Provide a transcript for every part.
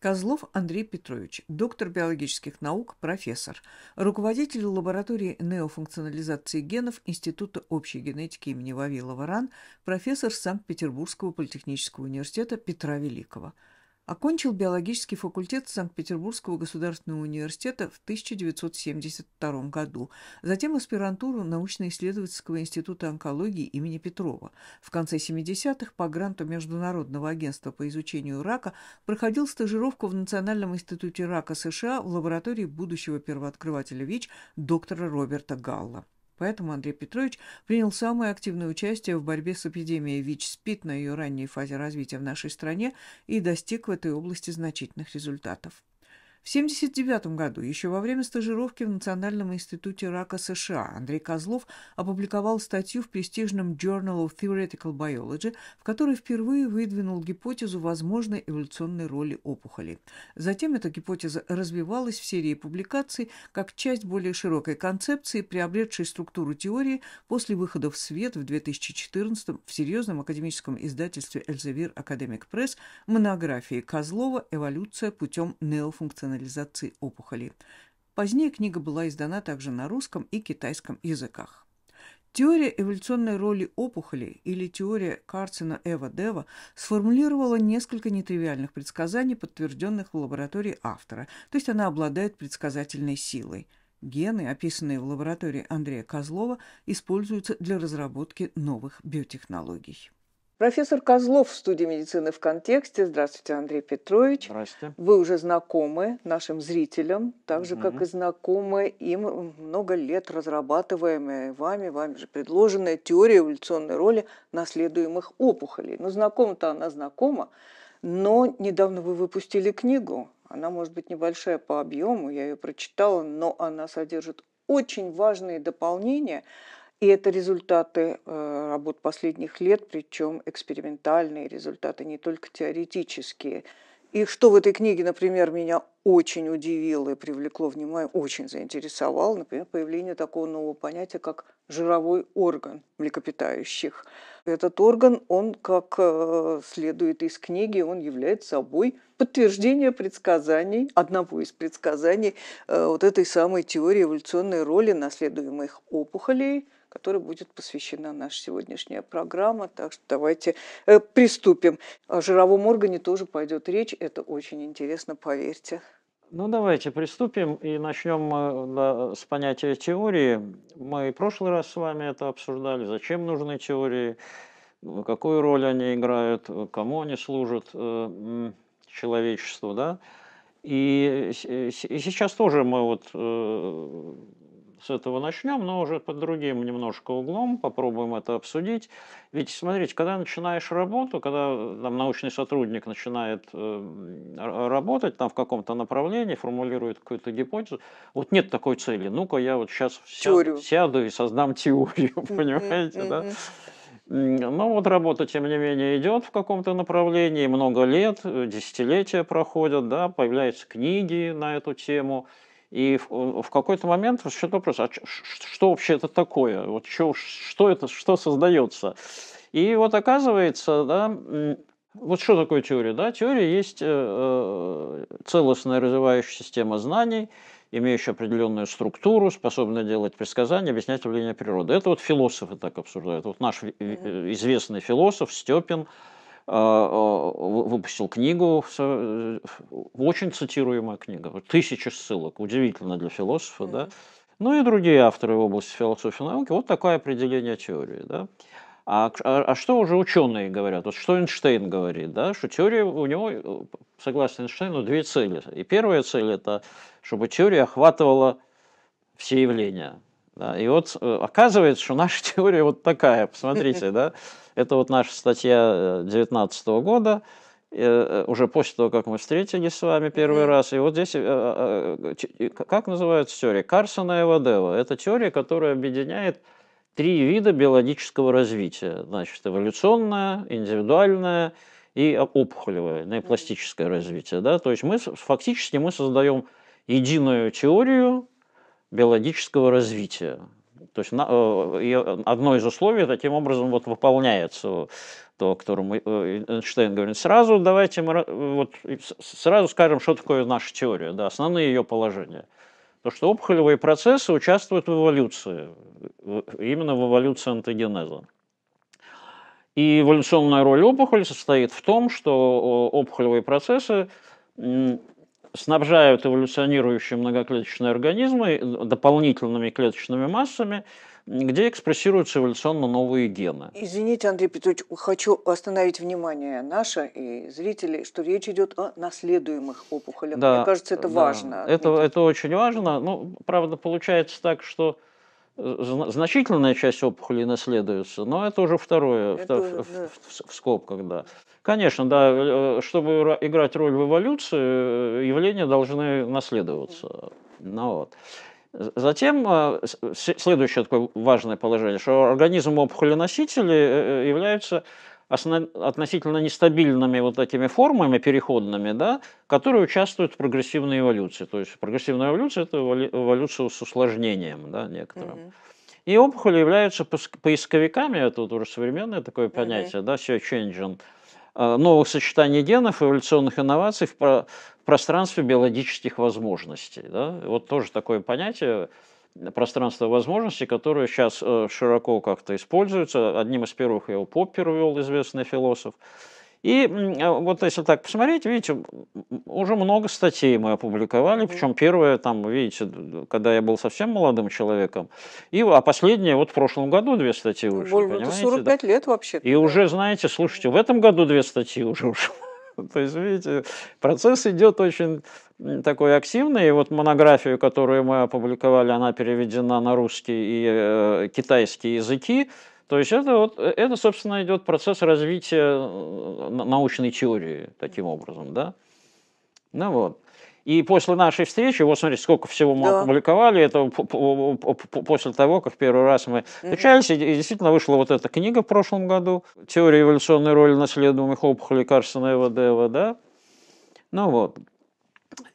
Козлов Андрей Петрович, доктор биологических наук, профессор, руководитель лаборатории неофункционализации генов Института общей генетики имени Вавилова РАН, профессор Санкт-Петербургского политехнического университета Петра Великого – Окончил биологический факультет Санкт-Петербургского государственного университета в 1972 году, затем аспирантуру научно-исследовательского института онкологии имени Петрова. В конце 70-х по гранту Международного агентства по изучению рака проходил стажировку в Национальном институте рака США в лаборатории будущего первооткрывателя ВИЧ доктора Роберта Галла. Поэтому Андрей Петрович принял самое активное участие в борьбе с эпидемией ВИЧ-СПИД на ее ранней фазе развития в нашей стране и достиг в этой области значительных результатов. В 1979 году, еще во время стажировки в Национальном институте рака США, Андрей Козлов опубликовал статью в престижном Journal of Theoretical Biology, в которой впервые выдвинул гипотезу возможной эволюционной роли опухоли. Затем эта гипотеза развивалась в серии публикаций как часть более широкой концепции, приобретшей структуру теории после выхода в свет в 2014 в серьезном академическом издательстве Elsevier Academic Press монографии Козлова «Эволюция путем неофункционирования» персонализации опухоли. Позднее книга была издана также на русском и китайском языках. Теория эволюционной роли опухоли или теория Карцина Эва Дева сформулировала несколько нетривиальных предсказаний, подтвержденных в лаборатории автора, то есть она обладает предсказательной силой. Гены, описанные в лаборатории Андрея Козлова, используются для разработки новых биотехнологий. Профессор Козлов в студии медицины в контексте. Здравствуйте, Андрей Петрович. Здравствуйте. Вы уже знакомы нашим зрителям, так же, угу. как и знакомы им много лет разрабатываемая вами, вами же предложенная теория эволюционной роли наследуемых опухолей. Ну, знакома-то она знакома, но недавно вы выпустили книгу. Она может быть небольшая по объему, я ее прочитала, но она содержит очень важные дополнения и это результаты э, работ последних лет, причем экспериментальные результаты, не только теоретические. И что в этой книге, например, меня очень удивило и привлекло внимание, очень заинтересовало, например, появление такого нового понятия, как жировой орган млекопитающих. Этот орган, он, как э, следует из книги, он является собой подтверждение предсказаний, одного из предсказаний э, вот этой самой теории эволюционной роли наследуемых опухолей – которой будет посвящена наша сегодняшняя программа. Так что давайте э, приступим. О жировом органе тоже пойдет речь. Это очень интересно, поверьте. Ну, давайте приступим и начнем да, э, с понятия теории. Мы в прошлый раз с вами это обсуждали. Зачем нужны теории? Ну, какую роль они играют? Кому они служат? Э, человечеству, да? И, э, и сейчас тоже мы вот с этого начнем, но уже под другим немножко углом, попробуем это обсудить. Ведь, смотрите, когда начинаешь работу, когда э, там, научный сотрудник начинает э, работать там, в каком-то направлении, формулирует какую-то гипотезу, вот нет такой цели, ну-ка я вот сейчас сяду, сяду и создам теорию, понимаете, да? Но ну вот работа, тем не менее, идет в каком-то направлении, много лет, э, десятилетия проходят, да, появляются книги на эту тему – и в, в какой-то момент возникает вопрос, а что, что вообще это такое? Вот что, что это, что создается? И вот оказывается, да, вот что такое теория? Да? Теория есть э, э, целостная развивающая система знаний, имеющая определенную структуру, способная делать предсказания, объяснять явления природы. Это вот философы так обсуждают. Вот наш известный философ Степин, Э, э, выпустил книгу, э, очень цитируемая книга, тысячи ссылок, удивительно для философа, mm-hmm. да. Ну и другие авторы в области философии и науки. Вот такое определение теории, да. А, а, а что уже ученые говорят? Вот что Эйнштейн говорит, да, что теория у него, согласно Эйнштейну, две цели. И первая цель это, чтобы теория охватывала все явления, да, и вот э, оказывается, что наша теория вот такая, посмотрите, да, это вот наша статья 2019 э, года, э, уже после того, как мы встретились с вами первый раз. И вот здесь, как называется теория? Карсона и Вадева. Это теория, которая объединяет три вида биологического развития. Значит, эволюционное, индивидуальное и опухолевое, неопластическое ну развитие. Да? То есть мы, фактически мы создаем единую теорию, биологического развития. То есть э, одно из условий таким образом вот выполняется, то, о котором э, Эйнштейн говорит, сразу давайте мы вот, сразу скажем, что такое наша теория, да, основные ее положения. То, что опухолевые процессы участвуют в эволюции, именно в эволюции антогенеза. И эволюционная роль опухоли состоит в том, что опухолевые процессы снабжают эволюционирующие многоклеточные организмы дополнительными клеточными массами, где экспрессируются эволюционно новые гены. Извините, Андрей Петрович, хочу остановить внимание наше и зрителей, что речь идет о наследуемых опухолях. Да, Мне кажется, это да, важно. Это, это очень важно. Ну, правда, получается так, что значительная часть опухолей наследуется, но это уже второе, это, втор, да. в, в, в скобках, да. Конечно, да, э, э, чтобы играть роль в эволюции, э, явления должны наследоваться. Ну, вот. Затем следующее такое важное положение, что организм опухоленосителей является относительно нестабильными вот этими формами переходными, да, которые участвуют в прогрессивной эволюции. То есть прогрессивная эволюция – это эволюция с усложнением да, некоторым. Угу. Mm И опухоли являются поисковиками, это вот уже современное такое понятие, угу. Mm да, все changing, э, новых сочетаний генов, эволюционных инноваций в пространстве биологических возможностей. Да? Вот тоже такое понятие пространство возможностей, которое сейчас э, широко как-то используется. Одним из первых его Поппер вел, известный философ. И э, вот если так посмотреть, видите, уже много статей мы опубликовали, причем первая там, видите, когда я был совсем молодым человеком, и, а последние вот в прошлом году две статьи ну, вышли, Более, понимаете? 45 да? лет вообще-то. И уже, знаете, слушайте, в этом году две статьи уже ушло. То есть, видите, процесс идет очень такой активный. И вот монографию, которую мы опубликовали, она переведена на русский и э, китайский языки. То есть это, вот, э, это, собственно, идет процесс развития э, научной теории таким образом, да? Ну вот. И после нашей встречи, вот смотрите, сколько всего мы да. опубликовали, это после того, как первый раз мы встречались, угу. и, действительно вышла вот эта книга в прошлом году «Теория эволюционной роли наследуемых опухолей Карсона Эва Дева», да? Ну вот.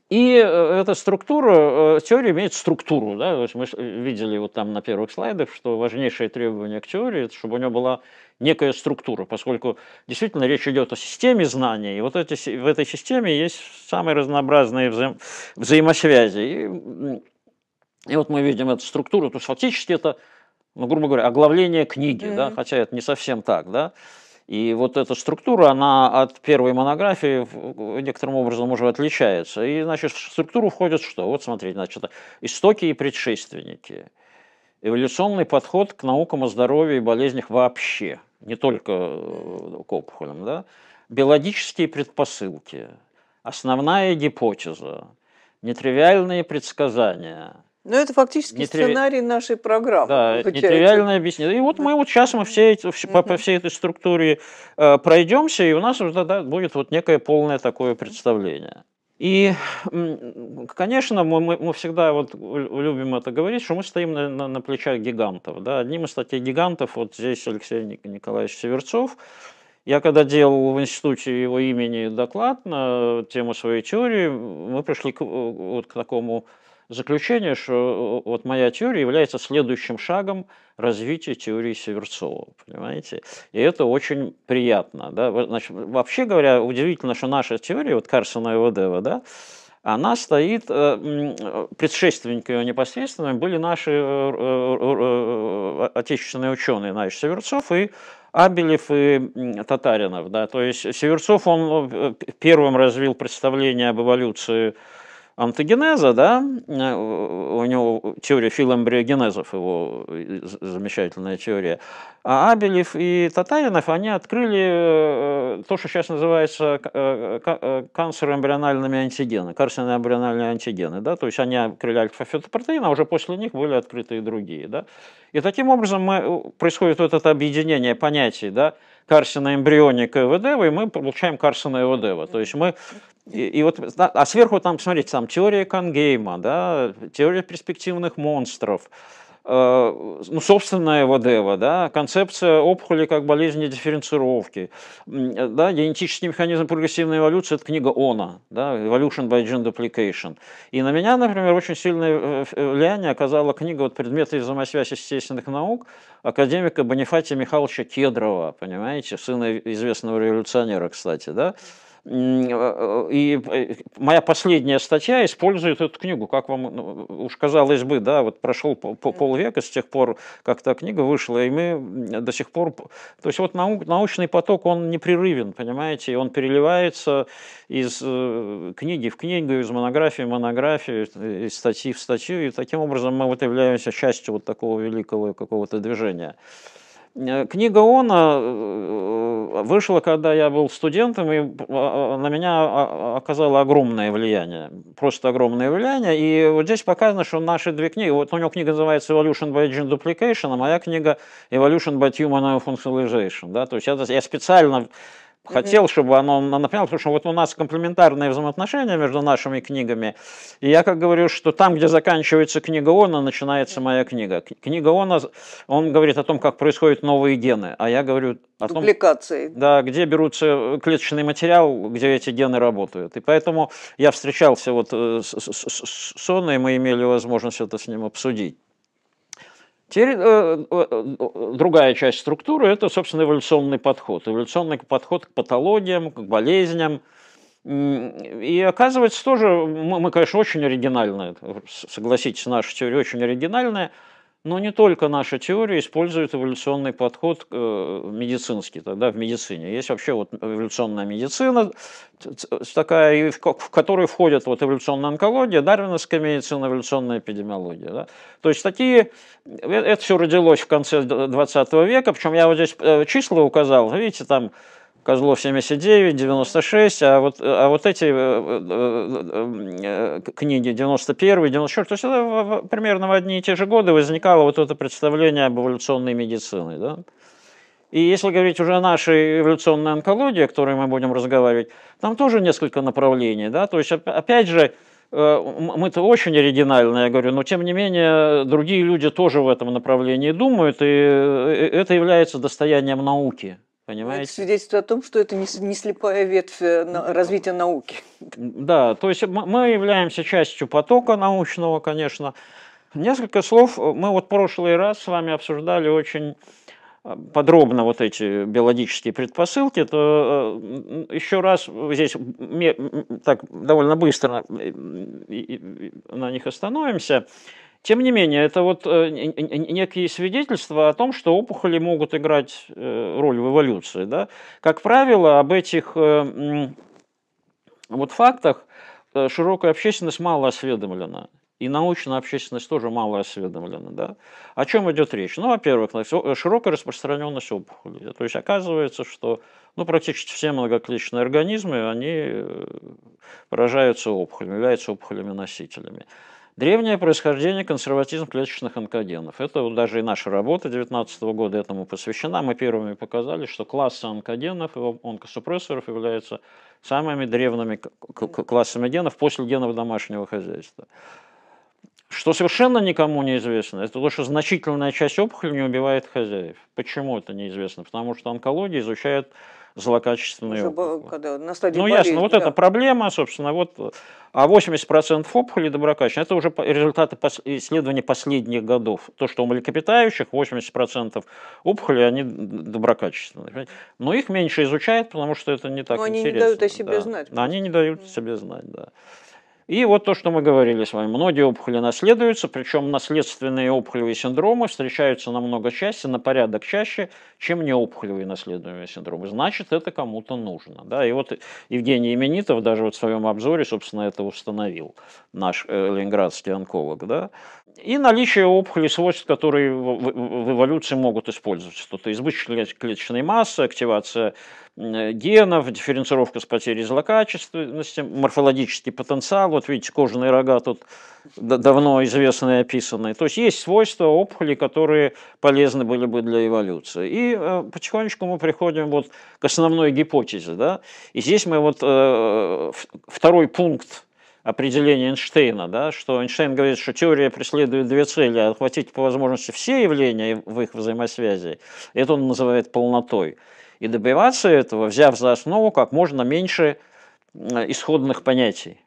И э, эта структура, э, теория имеет структуру, да, то есть мы видели вот там на первых слайдах, что важнейшее требование к теории, это чтобы у нее была некая структура, поскольку действительно речь идет о системе знаний, и вот эти, в этой системе есть самые разнообразные взаим, взаимосвязи. И, и вот мы видим эту структуру, то есть фактически это, ну, грубо говоря, оглавление книги, mm-hmm. да, хотя это не совсем так, да. И вот эта структура, она от первой монографии некоторым образом уже отличается. И, значит, в структуру входит что? Вот смотрите, значит, истоки и предшественники – эволюционный подход к наукам о здоровье и болезнях вообще, не только э, к опухолям, да? биологические предпосылки, основная гипотеза, нетривиальные предсказания. Но ну, это фактически нетриви... сценарий нашей программы. Да, нетривиальное объяснение. И вот мы вот сейчас мы все эти, все, по, по всей этой структуре э, пройдемся, и у нас уже да, будет вот некое полное такое представление. И, конечно, мы, мы, всегда вот любим это говорить, что мы стоим на, на, на плечах гигантов. Да? Одним из таких гигантов, вот здесь Алексей Николаевич Северцов, я когда делал в институте его имени доклад на тему своей теории, мы пришли к, э, вот к такому заключение, что э, вот моя теория является следующим шагом развития теории Северцова, понимаете? И это очень приятно. Да? Значит, вообще говоря, удивительно, что наша теория, вот Карсона и Ведева, да, она стоит, э, предшественник ее непосредственно были наши э, отечественные ученые, значит, Северцов и Абелев и Татаринов. Да? То есть Северцов, он первым развил представление об эволюции антогенеза, да, э, у него теория филоэмбриогенезов, его э, замечательная теория, а Абелев и Татаринов, они открыли э, то, что сейчас называется канцероэмбриональными антигены, карциноэмбриональные антигены, да, то есть они открыли альфа-фетопротеин, а уже после них были открыты и другие, да. И таким образом мы, происходит вот это объединение понятий, да, Карсина эмбрионе КВДВ, и мы получаем Карсина ЭВДВ. То есть мы и, и вот, а сверху там, смотрите, там теория Конгейма, да, теория перспективных монстров, Э, ну, собственная ВДВ, да, концепция опухоли как болезни дифференцировки, э, да, генетический механизм прогрессивной эволюции, это книга ОНА, да, Evolution by Gene Duplication. И на меня, например, очень сильное э, влияние оказала книга вот «Предметы взаимосвязи естественных наук» академика Бонифатия Михайловича Кедрова, понимаете, сына известного революционера, кстати, да, Э, э, и э, моя последняя статья использует эту книгу, как вам ну, уж казалось бы, да, вот прошел полвека с тех пор, как та книга вышла, и мы до сих пор... То есть вот нау научный поток, он непрерывен, понимаете, и он переливается из книги в книгу, из монографии в монографию, из статьи в статью, и таким образом мы вот являемся частью вот такого великого какого-то движения. Э, книга Она э, вышла, когда я был студентом, и а, а, на меня а, оказала огромное влияние, просто огромное влияние. И вот здесь показано, что наши две книги, вот у него книга называется Evolution by Gene Duplication, а моя книга Evolution by Human Functionalization. Да? То есть я, я специально Хотел, чтобы оно напоминало, потому что вот у нас комплементарные взаимоотношения между нашими книгами. И я как говорю, что там, где заканчивается книга Она, начинается моя книга. Книга Она, он говорит о том, как происходят новые гены, а я говорю о том... Дупликации. Да, где берутся э, клеточный материал, где эти гены работают. И поэтому я встречался вот э, с, с, с, с Соной, мы имели возможность это с ним обсудить. Теперь э, э, э, другая часть структуры – это, собственно, эволюционный подход. Эволюционный подход к патологиям, к болезням. И оказывается тоже, мы, конечно, очень оригинальные, согласитесь, наша теория очень оригинальная – но не только наша теория использует эволюционный подход э, медицинский тогда в медицине. Есть вообще вот эволюционная медицина, такая, в которую входят вот эволюционная онкология, дарвиновская медицина, эволюционная эпидемиология. Да? То есть такие, э, это все родилось в конце 20 века, причем я вот здесь э, числа указал, видите, там Козлов 79, 96, а вот, э, а вот эти э, э, книги 91, 94, то есть это примерно в одни и те же годы возникало вот это представление об эволюционной медицине. Да? И если говорить уже о нашей эволюционной онкологии, о которой мы будем разговаривать, там тоже несколько направлений. Да? То есть, опять же, мы-то очень оригинальны, я говорю, но тем не менее другие люди тоже в этом направлении думают, и это является достоянием науки. Понимаете? это свидетельствует о том, что это не, не слепая ветвь э, развития науки. Да, то есть мы являемся частью потока научного, конечно. Несколько слов. Э, мы вот в прошлый раз с вами обсуждали очень э, подробно вот эти биологические предпосылки, то еще раз здесь так довольно быстро на них остановимся. Тем не менее, это вот э, некие свидетельства о том, что опухоли могут играть э, роль в эволюции. Да? Как правило, об этих э, вот фактах широкая общественность мало осведомлена. И научная общественность тоже мало осведомлена. Да? О чем идет речь? Ну, во-первых, широкая распространенность опухолей. То есть оказывается, что ну, практически все многоклеточные организмы, они поражаются опухолями, являются опухолями-носителями. Древнее происхождение консерватизм клеточных онкогенов. Это вот даже и наша работа 19 года этому посвящена. Мы первыми показали, что классы онкогенов, онкосупрессоров являются самыми древними классами генов после генов домашнего хозяйства. Что совершенно никому не известно, это то, что значительная часть опухоли не убивает хозяев. Почему это неизвестно? Потому что онкология изучает злокачественные Уже э, опухоли. Когда, на стадии ну, болезни, ясно, вот да. эта проблема, собственно, вот, а 80% опухолей доброкачественные. это уже результаты пос, исследований последних годов. То, что у млекопитающих 80% опухоли они доброкачественные. Но их меньше изучают, потому что это не так Но интересно. они не дают о себе да. знать. Они не дают о себе знать, да. И вот то, что мы говорили с вами, многие опухоли наследуются, причем наследственные опухолевые синдромы встречаются намного чаще, на порядок чаще, чем неопухолевые опухолевые наследственные синдромы. Значит, это кому-то нужно. Да? И вот Евгений Именитов даже вот в своем обзоре, собственно, это установил, наш э, ленинградский онколог. Да? И наличие опухоли свойств, которые в, в эволюции могут использоваться. Тут избыточная клеточная масса, активация Э, генов, дифференцировка с потерей злокачественности, морфологический потенциал. Вот видите, кожаные рога тут давно известные и описанные. То есть есть свойства опухоли, которые полезны были бы для эволюции. И э, потихонечку мы приходим вот к основной гипотезе. Да? И здесь мы вот э, второй пункт определения Эйнштейна, да, что Эйнштейн говорит, что теория преследует две цели, а охватить по возможности все явления в их взаимосвязи, это он называет полнотой и добиваться этого, взяв за основу как можно меньше исходных понятий.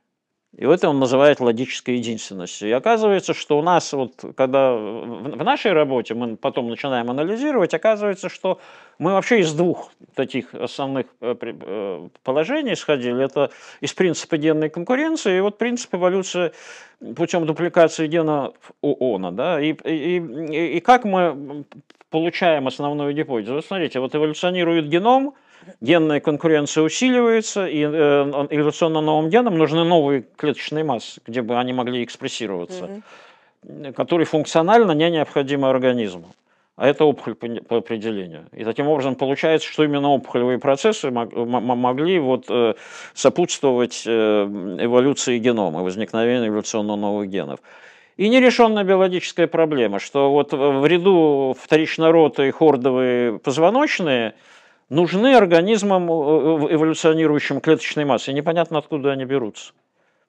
И это он называет логической единственностью. И оказывается, что у нас, вот, когда в нашей работе мы потом начинаем анализировать, оказывается, что мы вообще из двух таких основных э, э, положений исходили. Это из принципа генной конкуренции и вот принцип эволюции путем дупликации гена ООНа. Да? И, и, и как мы получаем основную гипотезу? Вот смотрите, вот эволюционирует геном, генная конкуренция усиливается, и э, эволюционно новым геном нужны новые клеточные массы, где бы они могли экспрессироваться, угу. которые функционально не необходимы организму а это опухоль по определению. И таким образом получается, что именно опухолевые процессы могли вот э, сопутствовать э, эволюции генома, возникновению эволюционно новых генов. И нерешенная биологическая проблема, что вот в ряду вторичнороты и хордовые позвоночные нужны организмам, э, эволюционирующим клеточной массой. Непонятно, откуда они берутся.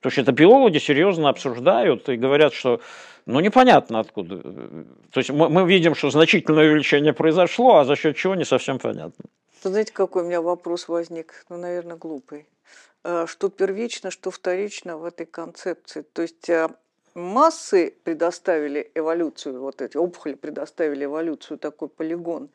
То есть это биологи серьезно обсуждают и говорят, что ну, непонятно откуда. То есть мы, мы видим, что значительное увеличение произошло, а за счет чего не совсем понятно. Знаете, какой у меня вопрос возник? Ну, наверное, глупый. А, что первично, что вторично в этой концепции. То есть а, массы предоставили эволюцию, вот эти опухоли предоставили эволюцию, такой полигон.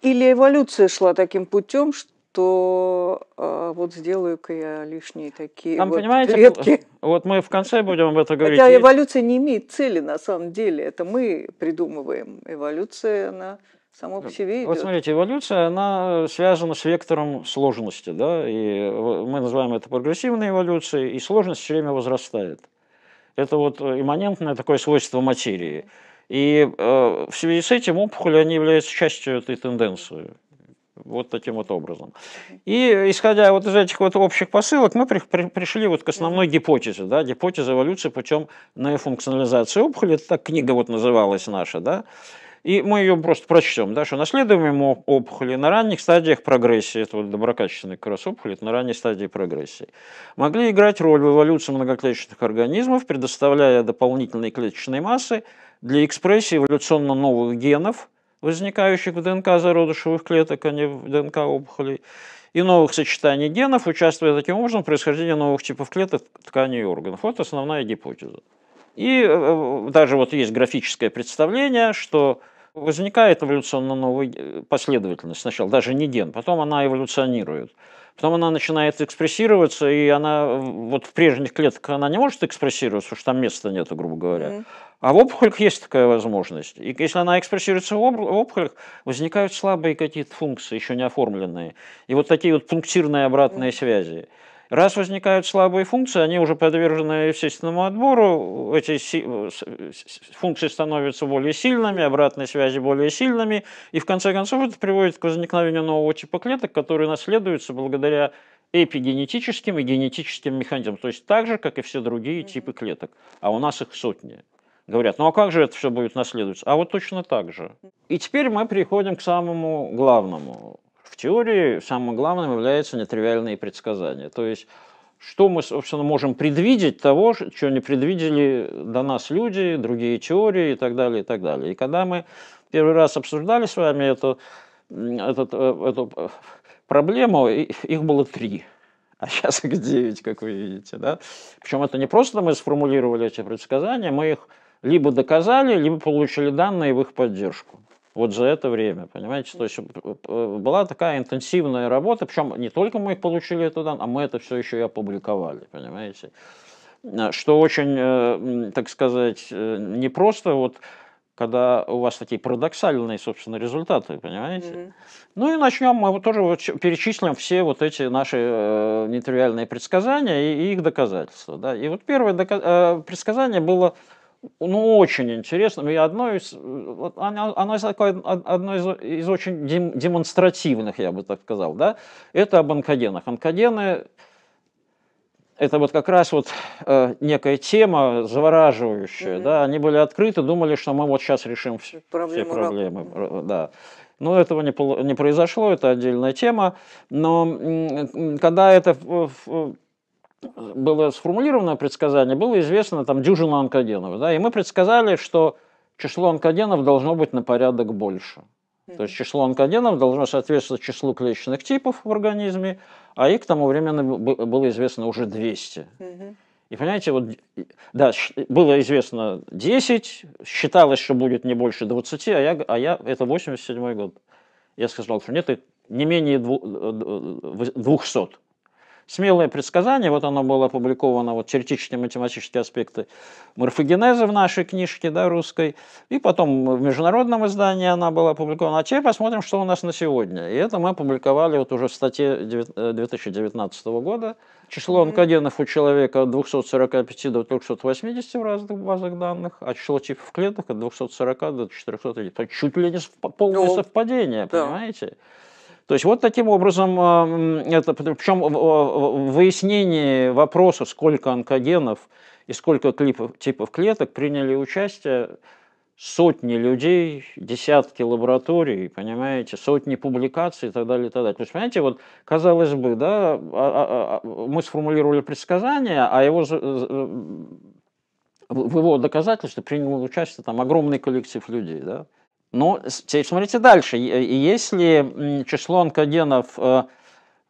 Или эволюция шла таким путем, что то э, вот сделаю-ка я лишние такие Там, вот понимаете, клетки. Вот мы в конце будем об этом говорить. Хотя эволюция не имеет цели на самом деле, это мы придумываем. Эволюция, она само по себе идет. Вот смотрите, эволюция, она связана с вектором сложности, да, и мы называем это прогрессивной эволюцией, и сложность все время возрастает. Это вот имманентное такое свойство материи. И э, в связи с этим опухоли, они являются частью этой тенденции вот таким вот образом. И исходя вот из этих вот общих посылок, мы при, при, пришли вот к основной гипотезе, да, гипотезе эволюции путем наэфункционализации опухоли, это так книга вот называлась наша, да, и мы ее просто прочтем, да, что наследуемые опухоли на ранних стадиях прогрессии, это вот доброкачественный как раз опухоль, это на ранней стадии прогрессии, могли играть роль в эволюции многоклеточных организмов, предоставляя дополнительные клеточные массы для экспрессии эволюционно новых генов, возникающих в ДНК зародышевых клеток, а не в ДНК опухолей, и новых сочетаний генов, участвуя таким образом в происхождении новых типов клеток, тканей и органов. Вот основная гипотеза. И э, э, даже вот есть графическое представление, что возникает эволюционно новая э, последовательность сначала, даже не ген, потом она эволюционирует потом она начинает экспрессироваться, и она вот в прежних клетках она не может экспрессироваться, потому что там места нет, грубо говоря. mm А в опухолях есть такая возможность. И если она экспрессируется в опухолях, возникают слабые какие-то функции, еще не оформленные. И вот такие вот пунктирные обратные mm связи. Раз возникают слабые функции, они уже подвержены естественному отбору, эти э, функции становятся более сильными, обратные связи более сильными, и в конце концов это приводит к возникновению нового типа клеток, которые наследуются благодаря эпигенетическим и генетическим механизмам, то есть так же, как и все другие типы клеток, а у нас их сотни. Говорят, ну а как же это все будет наследоваться? А вот точно так же. И теперь мы приходим к самому главному в теории самым главным являются нетривиальные предсказания. То есть, что мы, собственно, можем предвидеть того, что не предвидели до нас люди, другие теории и так далее, и так далее. И когда мы первый раз обсуждали с вами эту, этот, э, эту проблему, их было три а сейчас их девять, как вы видите. Да? Причем это не просто мы сформулировали эти предсказания, мы их либо доказали, либо получили данные в их поддержку вот за это время, понимаете, что еще э, э, была такая интенсивная работа, причем не только мы получили это, данную, а мы это все еще и опубликовали, понимаете, э, что очень, так сказать, не просто вот когда у вас такие парадоксальные, собственно, результаты, понимаете? Mm-hmm. Ну и начнем, мы вот тоже вот перечислим все вот эти наши э, нетривиальные предсказания и, и их доказательства. Да? И вот первое доказ- э, предсказание было ну, очень интересным. И одно из, э, оно, оно такое, одно из, из очень дем, демонстративных, я бы так сказал, да, это об онкогенах. Онкогены – это вот как раз вот э, некая тема завораживающая, угу. да, они были открыты, думали, что мы вот сейчас решим все, все проблемы, да. Но этого не, не произошло, это отдельная тема. Но когда это было сформулировано предсказание, было известно там дюжина онкогенов, да, и мы предсказали, что число онкогенов должно быть на порядок больше. То есть число онкогенов должно соответствовать числу клеточных типов в организме, а их к тому времени было известно уже 200. И понимаете, вот, да, было известно 10, считалось, что будет не больше 20, а я, а я это 87 год. Я сказал, что нет, не менее 200 смелое предсказание, вот оно было опубликовано, вот теоретические математические аспекты морфогенеза в нашей книжке, да, русской, и потом в международном издании она была опубликована. А теперь посмотрим, что у нас на сегодня. И это мы опубликовали вот уже в статье 2019 э, года. Число онкогенов у человека от 245 до 380 в разных базах данных, а число типов клеток от 240 до 400. Это чуть ли не полное ну, совпадение, понимаете? То есть вот таким образом, а, это, причем выяснение вопроса, сколько онкогенов и сколько клипов, типов клеток приняли участие сотни людей, десятки лабораторий, понимаете, сотни публикаций и так далее, и так далее. То есть, понимаете, вот, казалось бы, да, а, а, мы сформулировали предсказание, а его в его доказательстве принял участие там огромный коллектив людей, да. Ну, теперь смотрите дальше. Если число онкогенов э,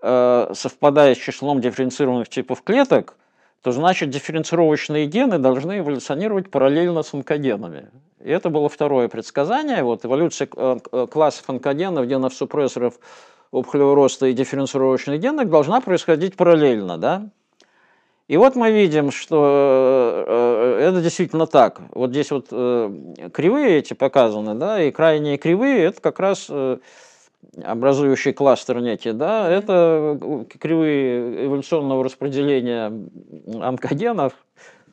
э, совпадает с числом дифференцированных типов клеток, то значит дифференцировочные гены должны эволюционировать параллельно с онкогенами. И это было второе предсказание. Вот эволюция э, классов онкогенов, генов супрессоров, опухолевого роста и дифференцировочных генов должна происходить параллельно, да? И вот мы видим, что э, э, это действительно так. Вот здесь вот э, кривые эти показаны, да, и крайние кривые – это как раз образующий кластер некий, да, это кривые эволюционного распределения онкогенов,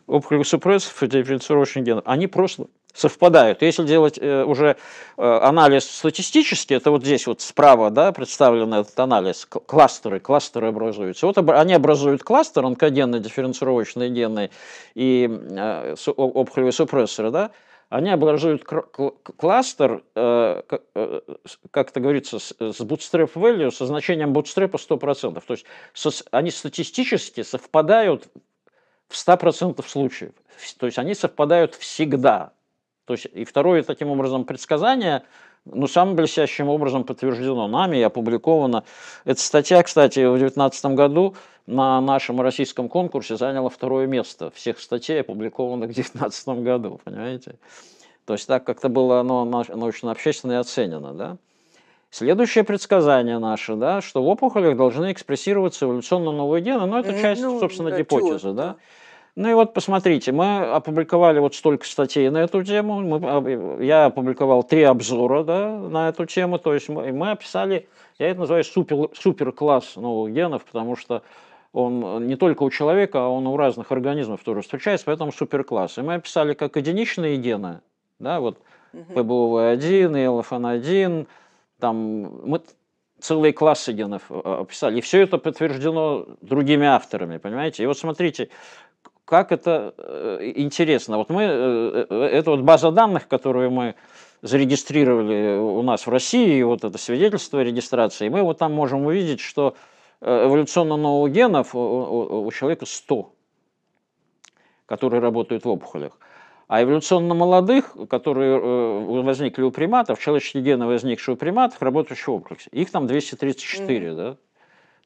опухолевых супрессов и дифференцировочных генов. Они просто совпадают. Если делать э, уже э, анализ статистически, это вот здесь вот справа да, представлен этот анализ, кластеры, кластеры образуются. Вот они образуют кластер, онкогенные, дифференцировочный, гены и э, опухолевые супрессоры, да, они образуют кластер, э, как, это говорится, с, с bootstrap value, со значением bootstrap 100%. То есть они статистически совпадают в 100% случаев. То есть они совпадают всегда. То есть, и второе, таким образом, предсказание, ну, самым блестящим образом подтверждено нами и опубликовано. Эта статья, кстати, в 2019 году на нашем российском конкурсе заняла второе место всех статей, опубликованных в 2019 году, понимаете? То есть так как-то было оно научно-общественно и оценено, да? Следующее предсказание наше, да, что в опухолях должны экспрессироваться эволюционно новые гены, но это часть, ну, собственно, да, гипотезы, да? Ну и вот посмотрите, мы опубликовали вот столько статей на эту тему, мы, я опубликовал три обзора да, на эту тему, то есть мы, мы описали, я это называю супер, супер класс новых генов, потому что он не только у человека, а он у разных организмов тоже встречается, поэтому суперкласс. И мы описали как единичные гены, да, вот угу. ПБОВ1, ЛФН1, там мы целые классы генов а, описали. И все это подтверждено другими авторами, понимаете? И вот смотрите, как это э, интересно. Вот мы, э, э, это вот база данных, которую мы зарегистрировали у нас в России, вот это свидетельство о регистрации, мы вот там можем увидеть, что эволюционно нового генов у, у, у человека 100, которые работают в опухолях. А эволюционно молодых, которые возникли у приматов, человеческие гены, возникшие у приматов, работающие в опухолях, их там 234, mm да? То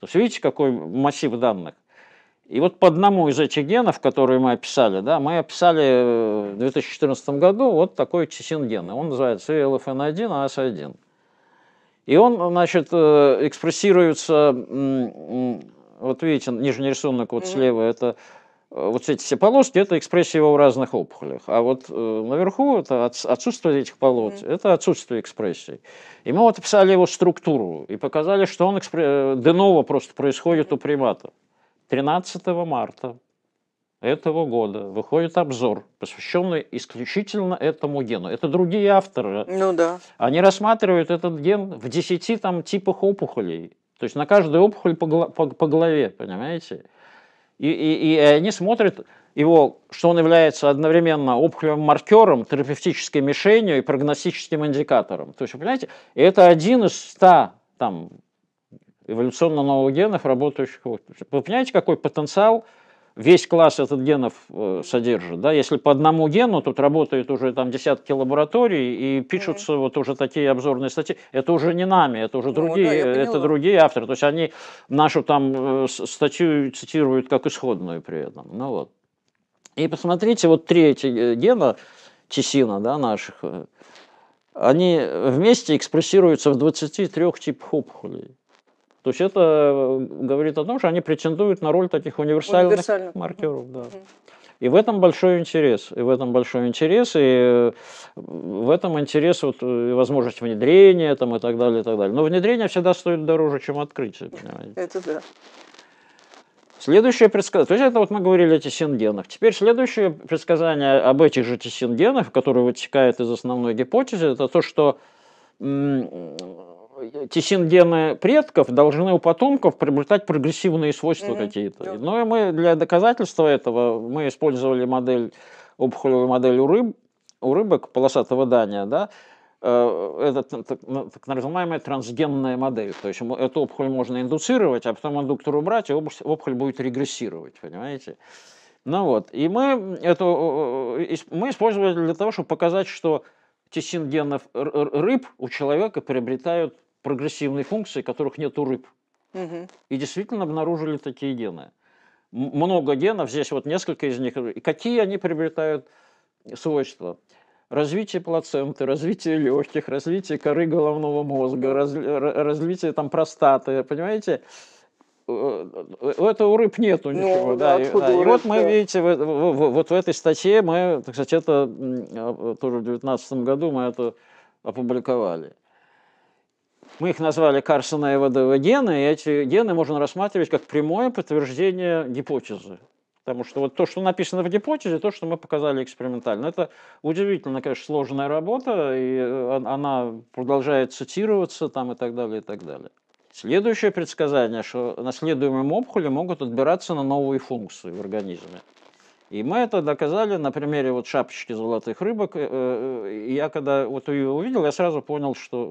есть видите, какой массив данных. И вот по одному из этих генов, которые мы описали, да, мы описали э, в 2014 году вот такой чесин гена. Он называется LFN1, AS1. А и он, значит, э, экспрессируется, вот видите, нижний рисунок вот слева, это э, вот эти все полоски, это экспрессия его в разных опухолях. А вот наверху это отсутствие этих полос, это отсутствие экспрессии. И мы вот описали его структуру и показали, что он экспр... деново просто происходит у приматов. 13 марта этого года выходит обзор, посвященный исключительно этому гену. Это другие авторы. Ну да. Они рассматривают этот ген в 10 там, типах опухолей. То есть на каждую опухоль по, по, по голове, понимаете? И, и, и они смотрят его, что он является одновременно опухолевым маркером, терапевтической мишенью и прогностическим индикатором. То есть, вы понимаете, это один из ста там, эволюционно новых генов, работающих Вы понимаете, какой потенциал весь класс этот генов э, содержит, да, если по одному гену тут работают уже там десятки лабораторий и пишутся mm-hmm. вот уже такие обзорные статьи, это уже не нами, это уже другие, ну, да, это другие авторы, то есть они нашу там э, статью цитируют как исходную при этом, ну вот. И посмотрите, вот три э, гена Тесина, да, наших, э, они вместе экспрессируются в 23 типах опухолей. То есть это э, говорит о том, что они претендуют на роль таких универсальных, универсальных. маркеров. Да. И в этом большой интерес. И в этом большой интерес, и э, в этом интерес вот, э, и возможность внедрения там, и так далее, и так далее. Но внедрение всегда стоит дороже, чем открытие. Понимаете? Это да. Следующее предсказание, то есть это вот мы говорили о тессингенах. Теперь следующее предсказание об этих же тессингенах, которые вытекают из основной гипотезы, это то, что Тессиндены предков должны у потомков приобретать прогрессивные свойства mm-hmm. какие-то. Yeah. Ну и мы для доказательства этого мы использовали модель опухолевую модель у рыб, у рыбок полосатого дания, да, э, это ну, так, называемая трансгенная модель. То есть эту опухоль можно индуцировать, а потом индуктор убрать, и опухоль будет регрессировать, понимаете? Ну вот, и мы, это, мы использовали для того, чтобы показать, что тесин рыб у человека приобретают прогрессивные функции, которых нет у рыб. Угу. И действительно обнаружили такие гены. Много генов, здесь вот несколько из них. И какие они приобретают свойства? развитие плаценты, развитие легких, развитие коры головного мозга, раз, развитие там простаты, понимаете? Э, э, это у рыб нету ну, ничего, ну, да. да. да. и вот мы, видите, в, вот в этой статье мы, так сказать, это э, тоже в 2019 году мы это опубликовали. Мы их назвали Карсона Эводовы гены, и эти гены можно рассматривать как прямое подтверждение гипотезы. Потому что вот то, что написано в гипотезе, то, что мы показали экспериментально. Это удивительно, конечно, сложная работа, и э, она продолжает цитироваться там и так далее, и так далее. Следующее предсказание, что наследуемые опухоли могут отбираться на новые функции в организме. И мы это доказали на примере вот шапочки золотых рыбок. Э, э, я когда вот ее увидел, я сразу понял, что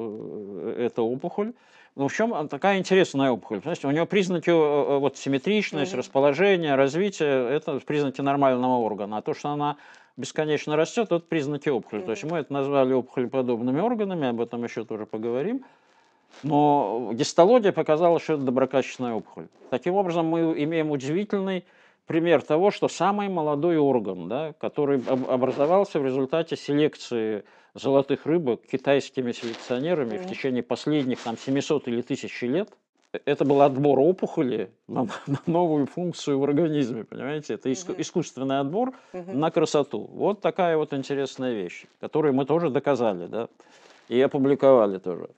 э, это опухоль. Ну в чем такая интересная опухоль? Понимаете, у нее признаки вот, симметричность, расположение, развитие – это признаки нормального органа. А то, что она бесконечно растет, это признаки опухоли. То есть мы это назвали опухолеподобными органами, об этом еще тоже поговорим. Но гистология показала, что это доброкачественная опухоль. Таким образом, мы имеем удивительный пример того, что самый молодой орган, да, который образовался в результате селекции золотых рыбок китайскими селекционерами mm. в течение последних там, 700 или 1000 лет, э, это был отбор опухоли на, на новую функцию в организме, понимаете? Это иску, mm-hmm. искусственный отбор mm-hmm. на красоту. Вот такая вот интересная вещь, которую мы тоже доказали, да, и опубликовали тоже.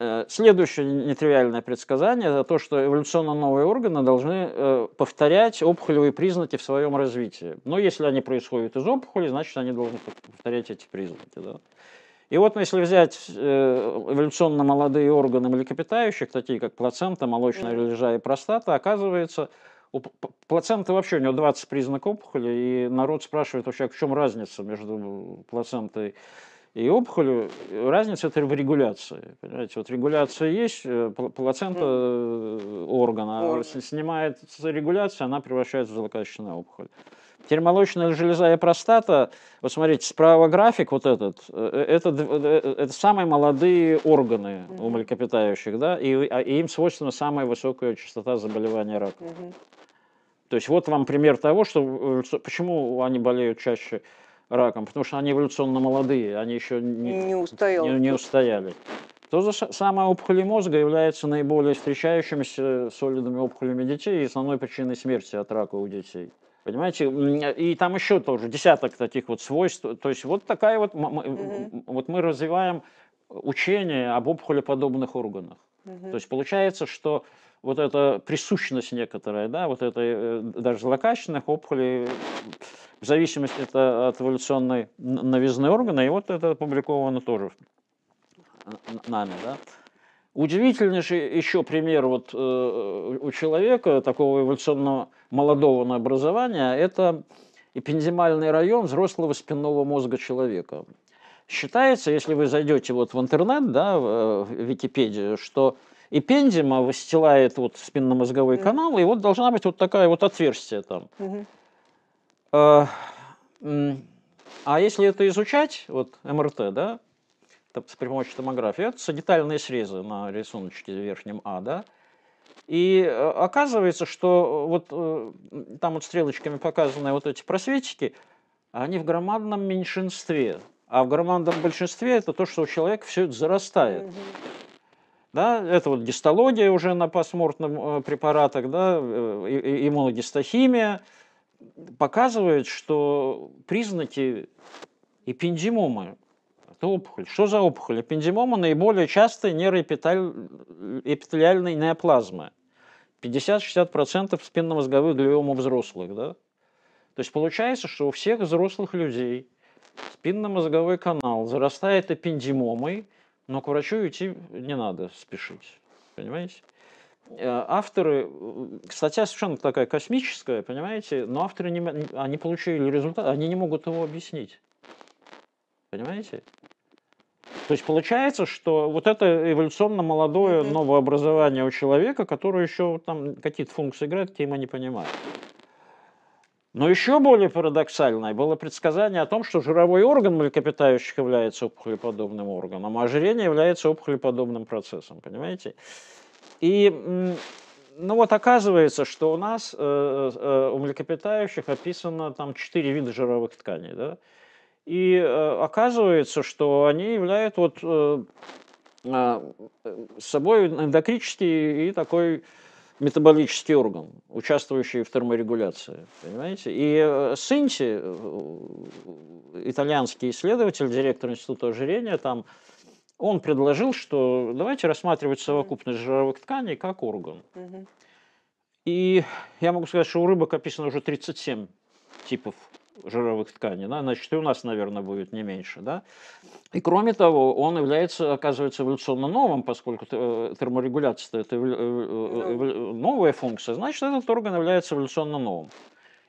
Э, следующее нетривиальное предсказание – это то, что эволюционно новые органы должны э, повторять опухолевые признаки в своем развитии. Но если они происходят из опухоли, значит, они должны повторять эти признаки. Да? И вот ну, если взять э, эволюционно молодые органы млекопитающих, такие как плацента, молочная железа и простата, оказывается, у плаценты вообще у него 20 признаков опухоли, и народ спрашивает вообще, в чем разница между плацентой и и опухоль, э, разница это в регуляции. Понимаете, вот регуляция есть, э, плацента э, органа а Орган. снимается регуляция, она превращается в злокачественную опухоль. Теперь железа и простата, вот смотрите, справа график вот этот, это, это самые молодые органы у млекопитающих, да, и, и а им свойственна самая высокая частота заболевания раком. Mm То есть вот вам пример того, что, почему они болеют чаще раком, потому что они эволюционно молодые, они еще не, не, устоял, не, не устояли. То же самое опухоли мозга является наиболее встречающимися солидными опухолями детей и основной причиной смерти от рака у детей. Понимаете, и там еще тоже десяток таких вот свойств. То есть вот такая вот, mm-hmm. вот мы развиваем учение об опухолеподобных органах. То есть получается, что вот эта присущность некоторая, да, вот этой э, даже злокачественных опухолей, в зависимости это от эволюционной новизны органа, и вот это опубликовано тоже э, нами, да. Удивительнейший еще пример вот э, у человека такого эволюционно молодого образования – это эпензимальный район взрослого спинного мозга человека. Считается, если вы зайдете вот в интернет, да, в Википедию, что эпендима выстилает вот спинномозговой mm-hmm. канал, и вот должна быть вот такая вот отверстие там. Mm-hmm. А, а если это изучать, вот МРТ, да, с помощью томографии, это сагитальные срезы на рисуночке верхнем А, да, и э, оказывается, что вот э, там вот стрелочками показаны вот эти просветики, они в громадном меньшинстве. А в громадном большинстве это то, что у человека все это зарастает. Да, это вот гистология уже на посмортном э, препаратах, да, э, иммуногистохимия показывает, что признаки эпендимома, это опухоль. Что за опухоль? Эпендимома наиболее частые нейроэпителиальная неоплазма. 50-60% спинномозговых глиома взрослых. Да? То есть получается, что у всех взрослых людей – Спинномозговой канал зарастает эпендимомой, но к врачу идти не надо спешить. Понимаете? Э, авторы, э, статья совершенно такая космическая, понимаете, но авторы не, они получили результат, они не могут его объяснить. Понимаете? То есть получается, что вот это эволюционно молодое mm новое образование у человека, которое еще там какие-то функции играет, тем они понимают. Но еще более парадоксальное было предсказание о том, что жировой орган млекопитающих является опухолеподобным органом, а ожирение является опухолеподобным процессом, понимаете? И ну вот оказывается, что у нас э, э, э, у млекопитающих описано там четыре вида жировых тканей, да? И э, оказывается, что они являются вот э, а, э, собой эндокрический и такой метаболический орган, участвующий в терморегуляции. Понимаете? И э, Синти, э, итальянский исследователь, директор Института ожирения, там, он предложил, что давайте рассматривать совокупность жировых тканей как орган. И я могу сказать, что у рыбок описано уже 37 типов жировых тканей, да, значит, и у нас, наверное, будет не меньше. Да? И кроме того, он является, оказывается, эволюционно новым, поскольку э, терморегуляция – это э, э, новая функция, значит, этот орган является эволюционно новым.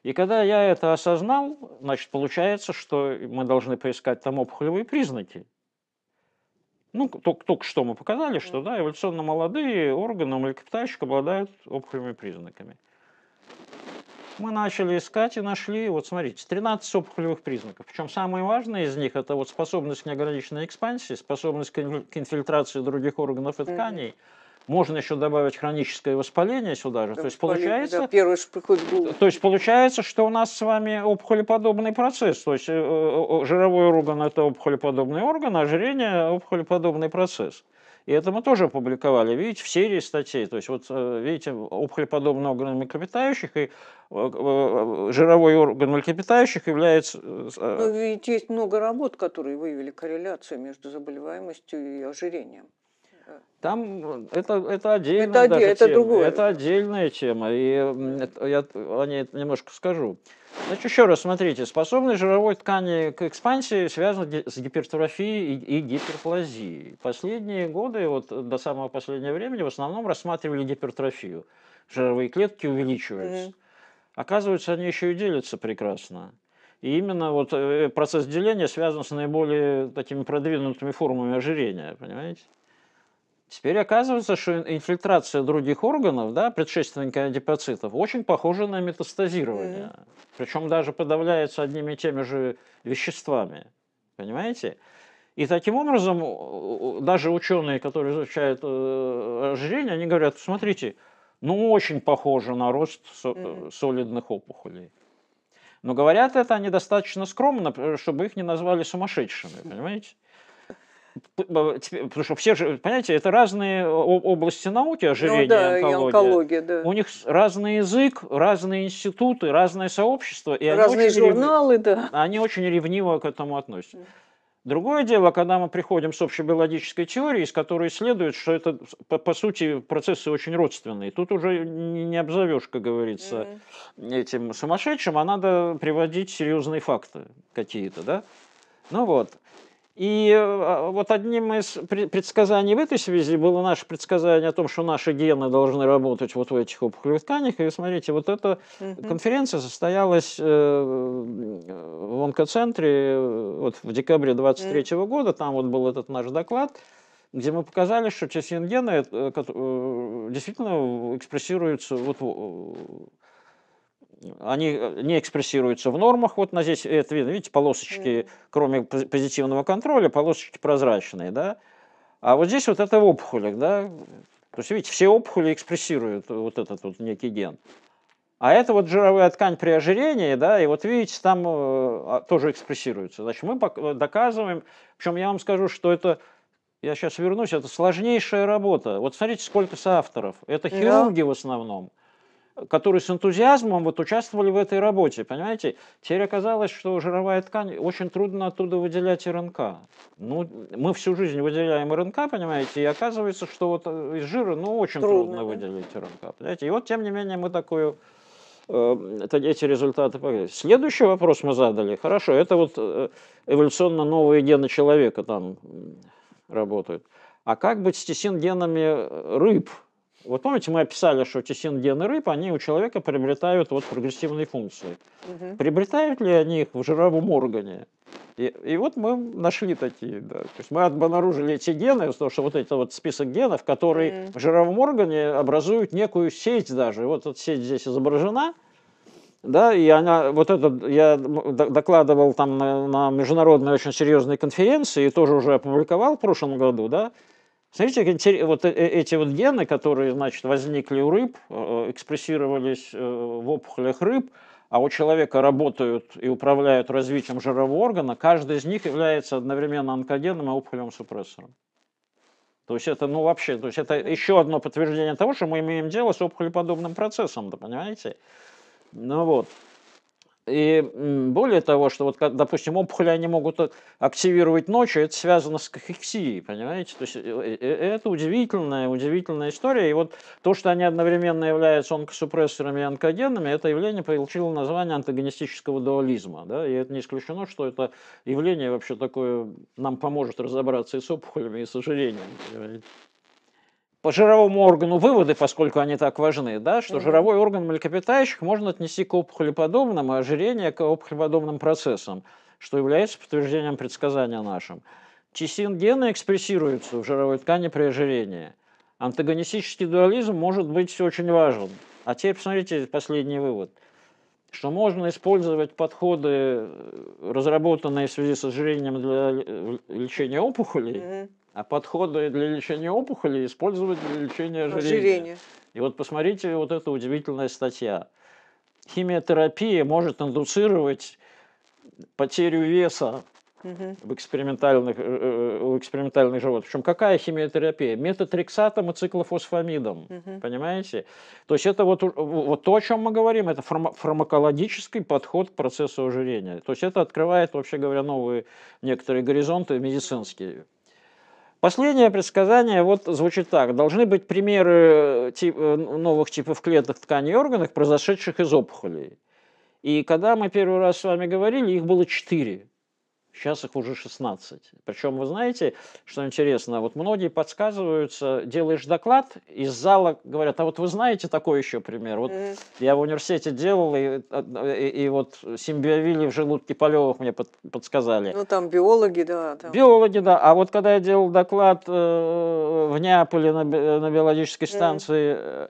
И когда я это осознал, значит, получается, что мы должны поискать там опухолевые признаки. Ну, только, только что мы показали, что да, эволюционно молодые органы млекопитающих обладают опухолевыми признаками мы начали искать и нашли, вот смотрите, 13 опухолевых признаков. Причем самое важное из них – это вот способность к неограниченной экспансии, способность к инфильтрации других органов и тканей, можно еще добавить хроническое воспаление сюда же. то есть получается, да, То есть получается, что у нас с вами опухолеподобный процесс. То есть э, э, э, жировой орган это опухолеподобный орган, а ожирение опухолеподобный процесс. И это мы тоже опубликовали, видите, в серии статей. То есть вот, э, видите, опухолеподобные органы млекопитающих и э, э, жировой орган млекопитающих является... Но ведь есть много работ, которые выявили корреляцию между заболеваемостью и ожирением. Там это, это отдельная Это, даже это тема. другое. Это отдельная тема. И я о ней немножко скажу. Значит, еще раз смотрите. Способность жировой ткани к экспансии связана с гипертрофией и, и гиперплазией. Последние годы, вот до самого последнего времени, в основном рассматривали гипертрофию. Жировые клетки увеличиваются. Mm-hmm. Оказывается, они еще и делятся прекрасно. И именно вот э, процесс деления связан с наиболее такими продвинутыми формами ожирения, понимаете? Теперь оказывается, что инфильтрация других органов, да, предшественника адипоцитов, очень похожа на метастазирование. mm Причем даже подавляется одними и теми же веществами. Понимаете? И таким образом, даже ученые, которые изучают э, ожирение, они говорят, смотрите, ну очень похоже на рост э, солидных опухолей. Но говорят это они достаточно скромно, чтобы их не назвали сумасшедшими, хм. понимаете? потому что все же, понимаете, это разные области науки ожирения ну, да, онкология. и онкология. Да. У них разный язык, разные институты, разное сообщество. И разные они журналы, рев... да. Они очень ревниво к этому относятся. Другое дело, когда мы приходим с общебиологической теорией, из которой следует, что это, по, по сути, процессы очень родственные. Тут уже не, не обзовешь, как говорится, mm-hmm. этим сумасшедшим, а надо приводить серьезные факты какие-то, да? Ну вот. И э, вот одним из предсказаний в этой связи было наше предсказание о том, что наши гены должны работать вот в этих опухолевых тканях. И смотрите, вот эта конференция состоялась э, э, в онкоцентре вот в декабре 23 -го года. Там вот был этот наш доклад, где мы показали, что часть гены действительно экспрессируются вот они э, не экспрессируются в нормах. Вот на здесь это видно, видите, полосочки, кроме позитивного контроля, полосочки прозрачные, да. А вот здесь вот это в опухолях, да. То есть, видите, все опухоли экспрессируют вот этот вот некий ген. А это вот жировая ткань при ожирении, да, и вот видите, там э, а, тоже экспрессируется. Значит, мы доказываем, причем я вам скажу, что это я сейчас вернусь, это сложнейшая работа. Вот смотрите, сколько соавторов. Это хирурги да. в основном которые с энтузиазмом вот участвовали в этой работе, понимаете? Теперь оказалось, что жировая ткань, очень трудно оттуда выделять РНК. Ну, мы всю жизнь выделяем РНК, понимаете, и оказывается, что вот э, из жира, ну, очень трудно, трудно выделить РНК, понимаете? И вот, тем не менее, мы такую э, эти результаты появились. Следующий вопрос мы задали. Хорошо, это вот э, эволюционно новые гены человека там работают. А как быть с тесин генами рыб? Вот помните, мы описали, что тесин гены рыб, они у человека приобретают вот прогрессивные функции. Угу. Приобретают ли они их в жировом органе? И, и вот мы нашли такие, да. То есть мы обнаружили эти гены, потому что вот этот вот список генов, которые угу. в жировом органе образуют некую сеть даже. вот эта сеть здесь изображена. Да, и она, вот это, я докладывал там на, на международной очень серьезной конференции и тоже уже опубликовал в прошлом году, да, Смотрите, вот э, э, эти вот гены, которые, значит, возникли у рыб, э, экспрессировались в опухолях рыб, а у человека работают и управляют развитием жирового органа, каждый из них является одновременно онкогеном и опухолевым супрессором. То есть это, ну вообще, то есть это еще одно подтверждение того, что мы имеем дело с опухолеподобным процессом, да понимаете? Ну вот. И более того, что вот, допустим, опухоли они могут активировать ночью, это связано с кахексией, понимаете? То есть э, э, э, это удивительная, удивительная история. И вот то, что они одновременно являются онкосупрессорами и онкогенами, это явление получило название антагонистического дуализма. Да? И это не исключено, что это явление вообще такое нам поможет разобраться и с опухолями, и с ожирением. Понимаете? по жировому органу выводы, поскольку они так важны, да, что угу. жировой орган млекопитающих можно отнести к опухолеподобным, а ожирение к опухолеподобным процессам, что является подтверждением предсказания нашим. Чесин гены экспрессируются в жировой ткани при ожирении. Антагонистический дуализм может быть очень важен. А теперь посмотрите последний вывод – что можно использовать подходы, э, разработанные в связи с ожирением для лечения опухолей, mm-hmm. А подходы для лечения опухоли использовать для лечения ну, ожирения. ожирения. И вот посмотрите, вот эта удивительная статья. Химиотерапия может индуцировать потерю веса угу. в, экспериментальных, э, э, в экспериментальных животных. Причем какая химиотерапия? Метатрексатом и циклофосфамидом. Угу. Понимаете? То есть это вот, вот то, о чем мы говорим, это фарма, фармакологический подход к процессу ожирения. То есть это открывает, вообще говоря, новые некоторые горизонты медицинские. Последнее предсказание вот звучит так. Должны быть примеры э, тип, э, новых типов клеток, тканей и органов, произошедших из опухолей. И когда мы первый раз с вами говорили, их было четыре. Сейчас их уже 16. Причем, вы знаете, что интересно, вот многие подсказываются, делаешь доклад, из зала говорят, а вот вы знаете такой еще пример? Вот mm. -hmm. я в университете делал, и, э, и, и вот симбиовили в желудке Полевых мне под, подсказали. Ну, там биологи, да. Там. Биологи, да. А вот когда я делал доклад э, в Неаполе на, на биологической станции... Mm. -hmm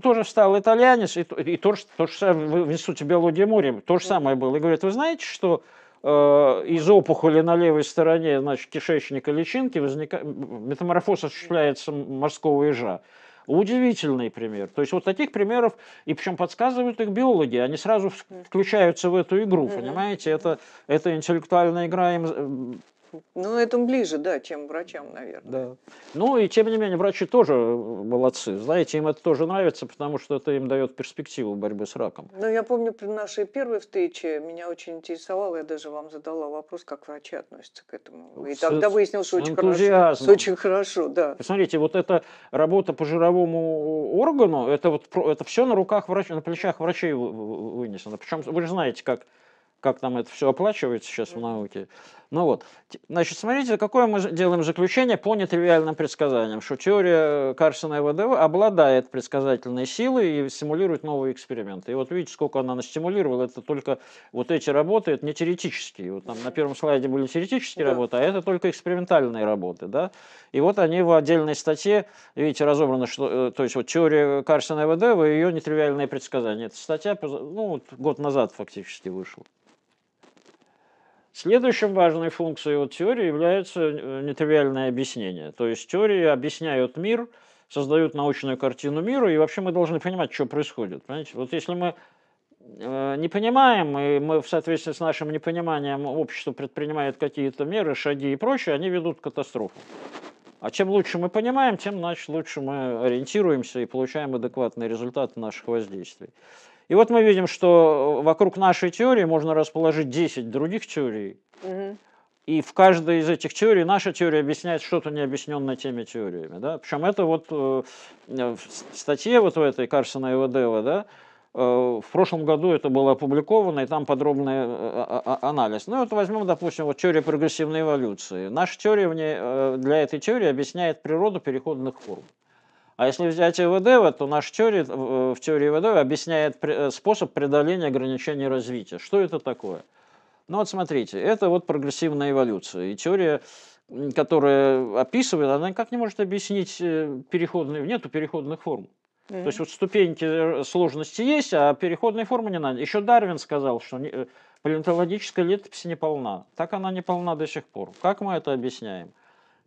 тоже встал итальянец, и, и то, что, то, что в институте биологии моря, то же самое было. И говорят, вы знаете, что Э, из опухоли на левой стороне значит, кишечника личинки возникает, метаморфоз осуществляется морского ежа. Удивительный пример. То есть вот таких примеров, и причем подсказывают их биологи, они сразу включаются в эту игру, понимаете? Это, это интеллектуальная игра им ну, это ближе, да, чем врачам, наверное. Да. Ну, и тем не менее, врачи тоже э, молодцы. Знаете, им это тоже нравится, потому что это им дает перспективу борьбы с раком. Ну, я помню, при нашей первой встрече меня очень интересовало, я даже вам задала вопрос, как врачи относятся к этому. И с, тогда выяснилось, что очень хорошо. Очень хорошо, да. Посмотрите, вот эта работа по жировому органу, это вот это все на руках врачей, на плечах врачей вынесено. Причем вы же знаете, как как нам это все оплачивается сейчас в науке. Ну вот, значит, смотрите, какое мы делаем заключение по нетривиальным предсказаниям, что теория э, Карсона и ВДВ обладает предсказательной силой и стимулирует новые эксперименты. И вот видите, сколько она нас настимулировала, это только вот эти работы, это не теоретические. Вот там на первом слайде были теоретические да. работы, а это только экспериментальные работы, да. И вот они в отдельной статье, видите, разобраны, что, э, то есть вот теория Карсона и ВДВ и ее нетривиальные предсказания. Это статья, ну, вот год назад фактически вышла. Следующим важной функцией вот теории является э, нетривиальное объяснение. То есть теории объясняют мир, создают научную картину мира, и вообще мы должны понимать, что происходит. Понимаете? Вот если мы э, не понимаем, и мы в соответствии с нашим непониманием общество предпринимает какие-то меры, шаги и прочее, они ведут к катастрофе. А чем лучше мы понимаем, тем значит, лучше мы ориентируемся и получаем адекватные результаты наших воздействий. И вот мы видим, что э, вокруг нашей теории можно расположить 10 других теорий. И в каждой из этих теорий наша теория объясняет что-то необъясненное теми теориями. Да? Причем это вот э, э в статье вот в этой Карсона и Вадева, да, э, в прошлом году это было опубликовано, и там подробный э, а, а, а, анализ. Ну вот возьмем, допустим, вот теорию прогрессивной эволюции. Наша теория в ней, э, для этой теории объясняет природу переходных форм. А если взять ИВДВ, то наш теория, э, в теории ИВДВ объясняет э, способ преодоления ограничений развития. Что это такое? Ну вот смотрите, это вот прогрессивная эволюция. И теория, которая описывает, она никак не может объяснить э, переходные, нету переходных форм. Mm -hmm. То есть вот ступеньки сложности есть, а переходной формы не надо. Еще Дарвин сказал, что палеонтологическая летопись не полна. Так она не полна до сих пор. Как мы это объясняем?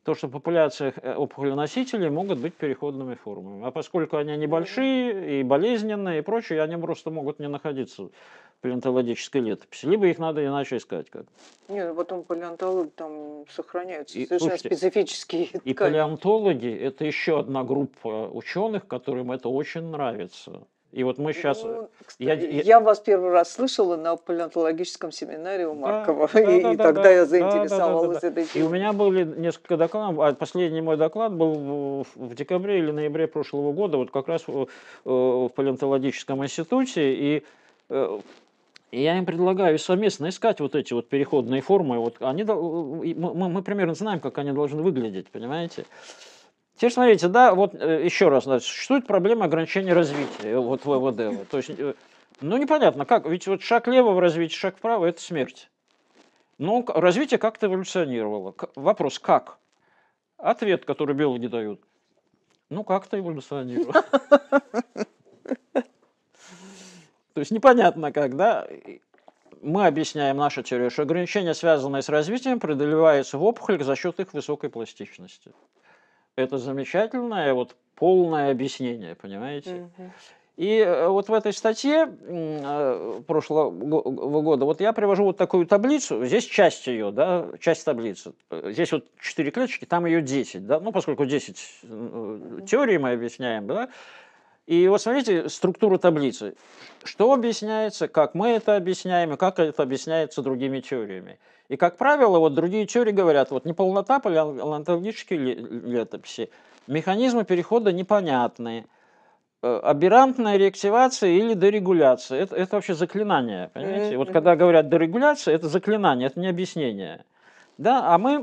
то, что популяции э, опухолиносителей могут быть переходными формами. А поскольку они небольшие и болезненные и прочее, они просто могут не находиться в палеонтологической летописи. Либо их надо иначе искать как. Нет, потом палеонтологи там сохраняются и, совершенно слушайте, специфические ткани. И палеонтологи – это еще одна группа ученых, которым это очень нравится. И вот мы сейчас... Э, ну, я, я... я вас первый раз слышала на палеонтологическом семинаре у Маркова, да, и, да, и да, тогда да, я заинтересовалась да, да, да, этой темой. И у меня были несколько докладов, а последний мой доклад был в, в декабре или ноябре прошлого года, вот как раз в, э, в палеонтологическом институте, и э, и я им предлагаю совместно искать вот эти вот переходные формы. Вот они, мы, мы примерно знаем, как они должны выглядеть, понимаете? Теперь смотрите, да, вот э, еще раз, значит, существует проблема ограничения развития, э, вот ВВД. То есть, э, ну непонятно, как, ведь вот шаг лево в развитии, шаг вправо – это смерть. Но ну, развитие как-то эволюционировало. Вопрос – как? Ответ, который биологи дают. Ну, как-то эволюционировало. То есть непонятно как, да? Мы объясняем нашу теорию, что ограничения, связанные с развитием, преодолеваются в опухолях за счет их высокой пластичности это замечательное вот полное объяснение, понимаете? И э, вот в этой статье э, прошлого года, вот я привожу вот такую таблицу, здесь часть ее, да, часть таблицы. Здесь вот 4 клеточки, там ее 10, да, ну, поскольку 10 э, теорий мы объясняем, да. И вот смотрите структуру таблицы. Что объясняется, как мы это объясняем, и как это объясняется другими теориями. И, как правило, вот другие теории говорят, вот неполнота палеонтологической летописи, механизмы перехода непонятные, э, аберрантная реактивация или дерегуляция. Это, это вообще заклинание, понимаете? Mm-hmm. Вот когда говорят дерегуляция, это заклинание, это не объяснение. Да, а мы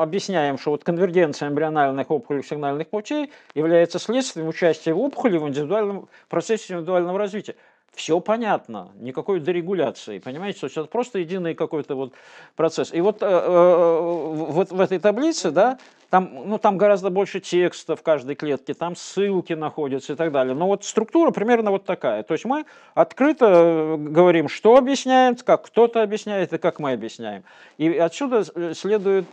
объясняем, что вот конвергенция эмбриональных опухолевых сигнальных путей является следствием участия в опухоли в индивидуальном в процессе индивидуального развития. Все понятно, никакой дерегуляции, понимаете, что есть это просто единый какой-то вот процесс. И вот, э, э, вот в этой таблице, да, там, ну, там гораздо больше текста в каждой клетке, там ссылки находятся и так далее. Но вот структура примерно вот такая. То есть мы открыто э, говорим, что объясняем, как кто-то объясняет и как мы объясняем. И отсюда э, следует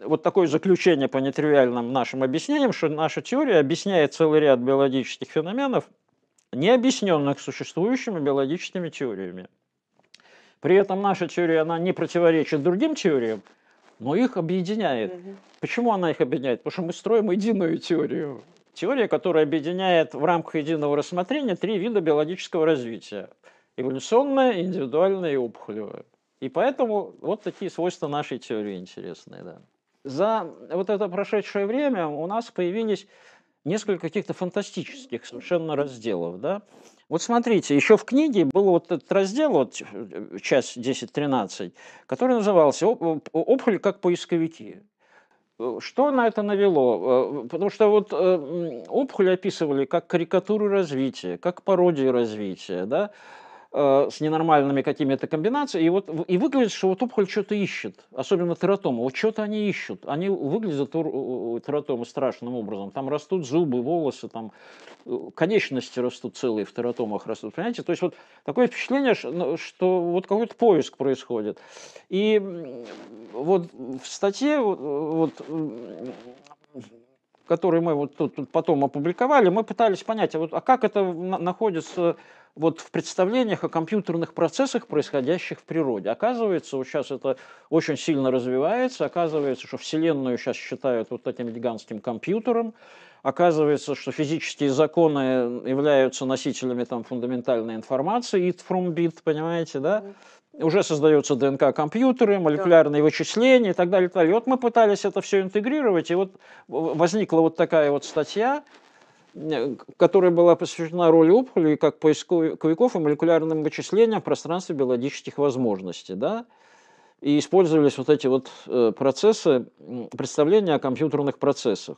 вот такое заключение по нетривиальным нашим объяснениям, что наша теория объясняет целый ряд биологических феноменов, не объясненных существующими биологическими теориями. При этом наша теория, она не противоречит другим теориям, но их объединяет. Угу. Почему она их объединяет? Потому что мы строим единую теорию. Теория, которая объединяет в рамках единого рассмотрения три вида биологического развития. Эволюционное, индивидуальное и опухолевое. И поэтому вот такие свойства нашей теории интересные. Да. За вот это прошедшее время у нас появились несколько каких-то фантастических совершенно разделов. Да? Вот смотрите, еще в книге был вот этот раздел, вот, э, э, часть 10.13, который назывался «Опухоль как поисковики». Э, что на это навело? Потому что вот опухоль описывали как карикатуру развития, как пародию развития, да? Э, с ненормальными какими-то комбинациями, и вот и выглядит, что вот Туполь что-то ищет, особенно тератома. Вот что-то они ищут. Они выглядят тератомы страшным образом. Там растут зубы, волосы, там э, конечности растут целые в тератомах растут. Понимаете? То есть вот такое впечатление, что, ну, что вот какой-то поиск происходит. И вот в статье вот, э, который мы вот тут, тут потом опубликовали, мы пытались понять, а, вот, а как это находится вот в представлениях о компьютерных процессах, происходящих в природе. Оказывается, вот сейчас это очень сильно развивается, оказывается, что Вселенную сейчас считают вот этим гигантским компьютером, оказывается, что физические законы являются носителями там фундаментальной информации, it from bit, понимаете, да? уже создаются ДНК-компьютеры, молекулярные да. вычисления и так далее, и так далее. И вот мы пытались это все интегрировать, и вот возникла вот такая вот статья, э, которая была посвящена роли опухоли как поисковиков и молекулярным вычислениям в пространстве биологических возможностей. Да? И использовались вот эти вот э, процессы, представления о компьютерных процессах.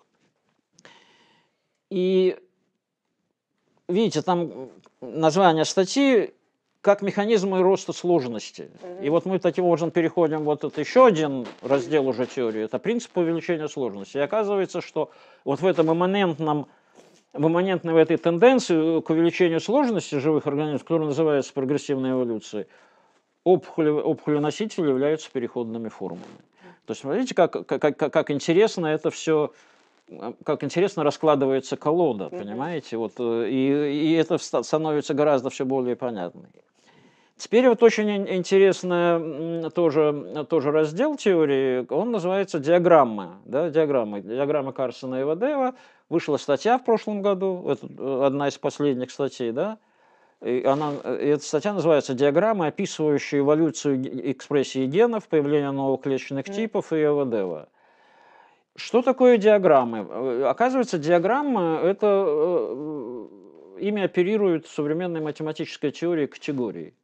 И видите, там название статьи как механизмы роста сложности. И вот мы таким образом переходим, вот это еще один раздел уже теории, это принцип увеличения сложности. И оказывается, что вот в этом имманентном, в имманентной в этой тенденции к увеличению сложности живых организмов, которая называется прогрессивной эволюцией, опухоли, опухолиносители являются переходными формами. То есть смотрите, как, как, как как интересно это все как интересно раскладывается колода, понимаете? Вот, э, и, и это становится гораздо все более понятным. Теперь вот очень интересный тоже, тоже раздел теории, он называется диаграммы, да, диаграммы, Диаграмма Карсона и Вадеева. Вышла статья в прошлом году, это э, одна из последних статей, да, и она, э, и эта статья называется «Диаграммы, описывающие эволюцию экспрессии генов, появление новых клеточных типов и Эвадева». Что такое диаграммы? Э, оказывается, диаграммы это ими оперирует современная математическая теория категорий.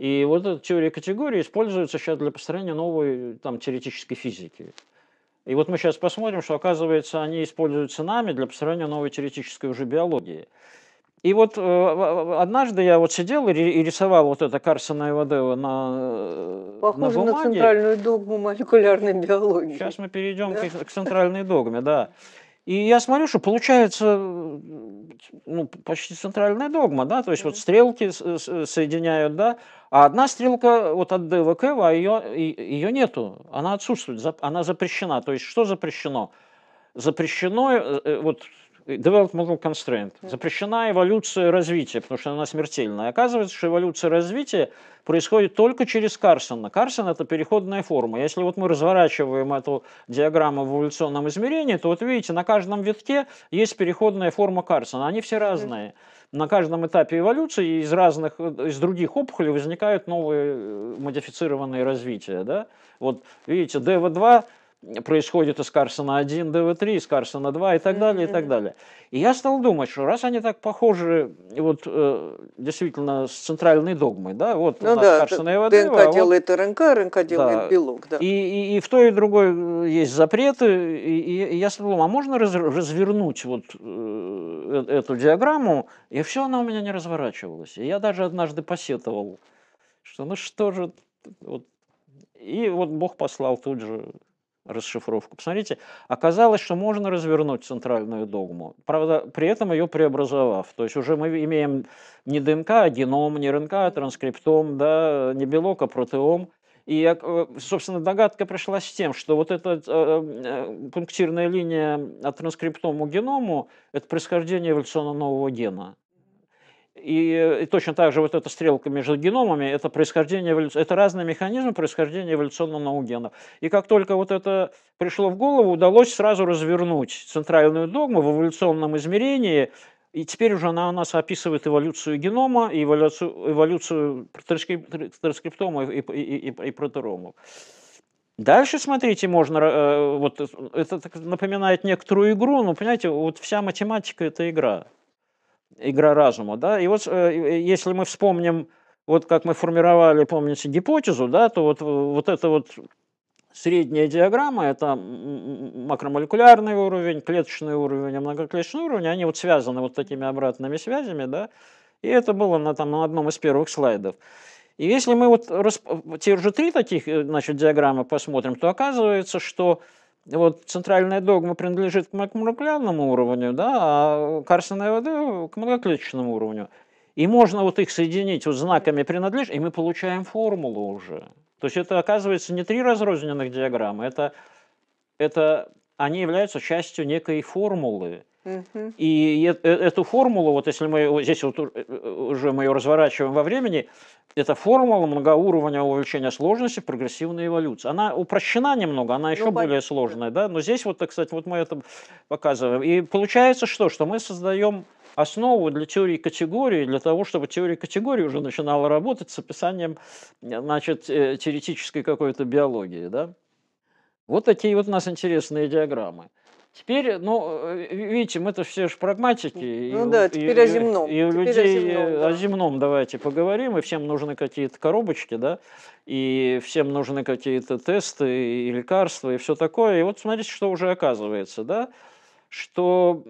И вот эта теория категории используется сейчас для построения новой там, теоретической физики. И вот мы сейчас посмотрим, что, оказывается, они используются нами для построения новой теоретической уже биологии. И вот э, однажды я вот сидел и рисовал вот это Карсона и Вадева на э, на, бумаге. Похоже на центральную догму молекулярной биологии. Сейчас мы перейдем да? к, к центральной догме, да. И я смотрю, что получается ну, почти центральная догма, да, то есть mm-hmm. вот стрелки соединяют, да, а одна стрелка вот от Дэва Кэва, ее, ее нету, она отсутствует, она запрещена. То есть что запрещено? Запрещено, э, э, вот developmental constraint, запрещена эволюция развития, потому что она смертельная. оказывается, что эволюция развития происходит только через Карсона. Карсон – это переходная форма. Если вот мы разворачиваем эту диаграмму в эволюционном измерении, то вот видите, на каждом витке есть переходная форма Карсона. Они все разные. Mm-hmm на каждом этапе эволюции из разных, из других опухолей возникают новые э, модифицированные развития. Да? Вот видите, ДВ2 происходит из Карсона 1 ДВ3, из Карсона 2 и так далее, и так далее. И я стал думать, что раз они так похожи, вот э, действительно с центральной догмой, да, вот ну, у нас да, Карсон и ДНК а вот, делает РНК, РНК делает да, белок, да. И, и, и в той и другой есть запреты, и, и, и я стал думать, а можно раз, развернуть вот э, эту диаграмму, и все, она у меня не разворачивалась. И я даже однажды посетовал, что ну что же, вот, и вот Бог послал тут же расшифровку. Посмотрите, оказалось, что можно развернуть центральную догму, правда, при этом ее преобразовав. То есть уже мы имеем не ДНК, а геном, не РНК, а транскриптом, да, не белок, а протеом. И, э, собственно, догадка пришла с тем, что вот эта э, э, пунктирная линия от транскриптому геному – это происхождение эволюционно нового гена. И, и э, точно так же вот эта стрелка между геномами, это происхождение эволюции, это разные механизмы происхождения эволюционного наук генов. И как только вот это пришло в голову, удалось сразу развернуть центральную догму в эволюционном измерении, и теперь уже она у нас описывает эволюцию генома и эволюцию, эволюцию транскриптома и, и, и, и протеромов. Дальше, смотрите, можно, э, вот это напоминает некоторую игру, но, понимаете, вот вся математика – это игра игра разума, да, и вот э, если мы вспомним, вот как мы формировали, помните, гипотезу, да, то вот, э, вот это вот средняя диаграмма, это макромолекулярный уровень, клеточный уровень, а многоклеточный уровень, они вот связаны вот такими обратными связями, да, и это было на, там, на одном из первых слайдов. И если мы вот расп... те же три таких, э, значит, диаграммы посмотрим, то оказывается, что вот центральная догма принадлежит к молекулярному уровню, да, а карстенная вода к молекулярному уровню. И можно вот их соединить вот знаками принадлежит, и мы получаем формулу уже. То есть это оказывается не три разрозненных диаграммы, это, это они являются частью некой формулы. И э, эту формулу, вот если мы здесь вот э, э, уже мы ее разворачиваем во времени, это формула многоуровневого увеличения сложности прогрессивной эволюции. Она упрощена немного, она еще ну, более сложная, да, но здесь вот, так сказать, вот мы это показываем. И получается что? Что мы создаем основу для теории категории, для того, чтобы теория категории уже начинала работать с описанием, значит, теоретической какой-то биологии, да. Вот такие вот у нас интересные диаграммы. Теперь, ну, э, видите, мы это все же прагматики. Ну и, да, теперь и, о земном. И, у теперь людей э, о земном, да. о земном давайте поговорим, и всем нужны какие-то коробочки, да, и всем нужны какие-то тесты и лекарства и все такое. И вот смотрите, что уже оказывается, да, что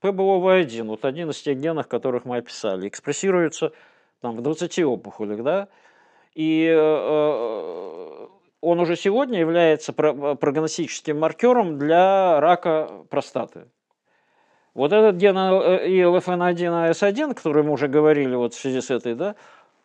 ПБОВ1, вот один из тех генов, которых мы описали, экспрессируется там в 20 опухолях, да, и э, э он уже сегодня является э, прогностическим маркером для рака простаты. Вот этот ген э, э, ИЛФН1 АС1, который мы уже говорили вот в связи с этой, да,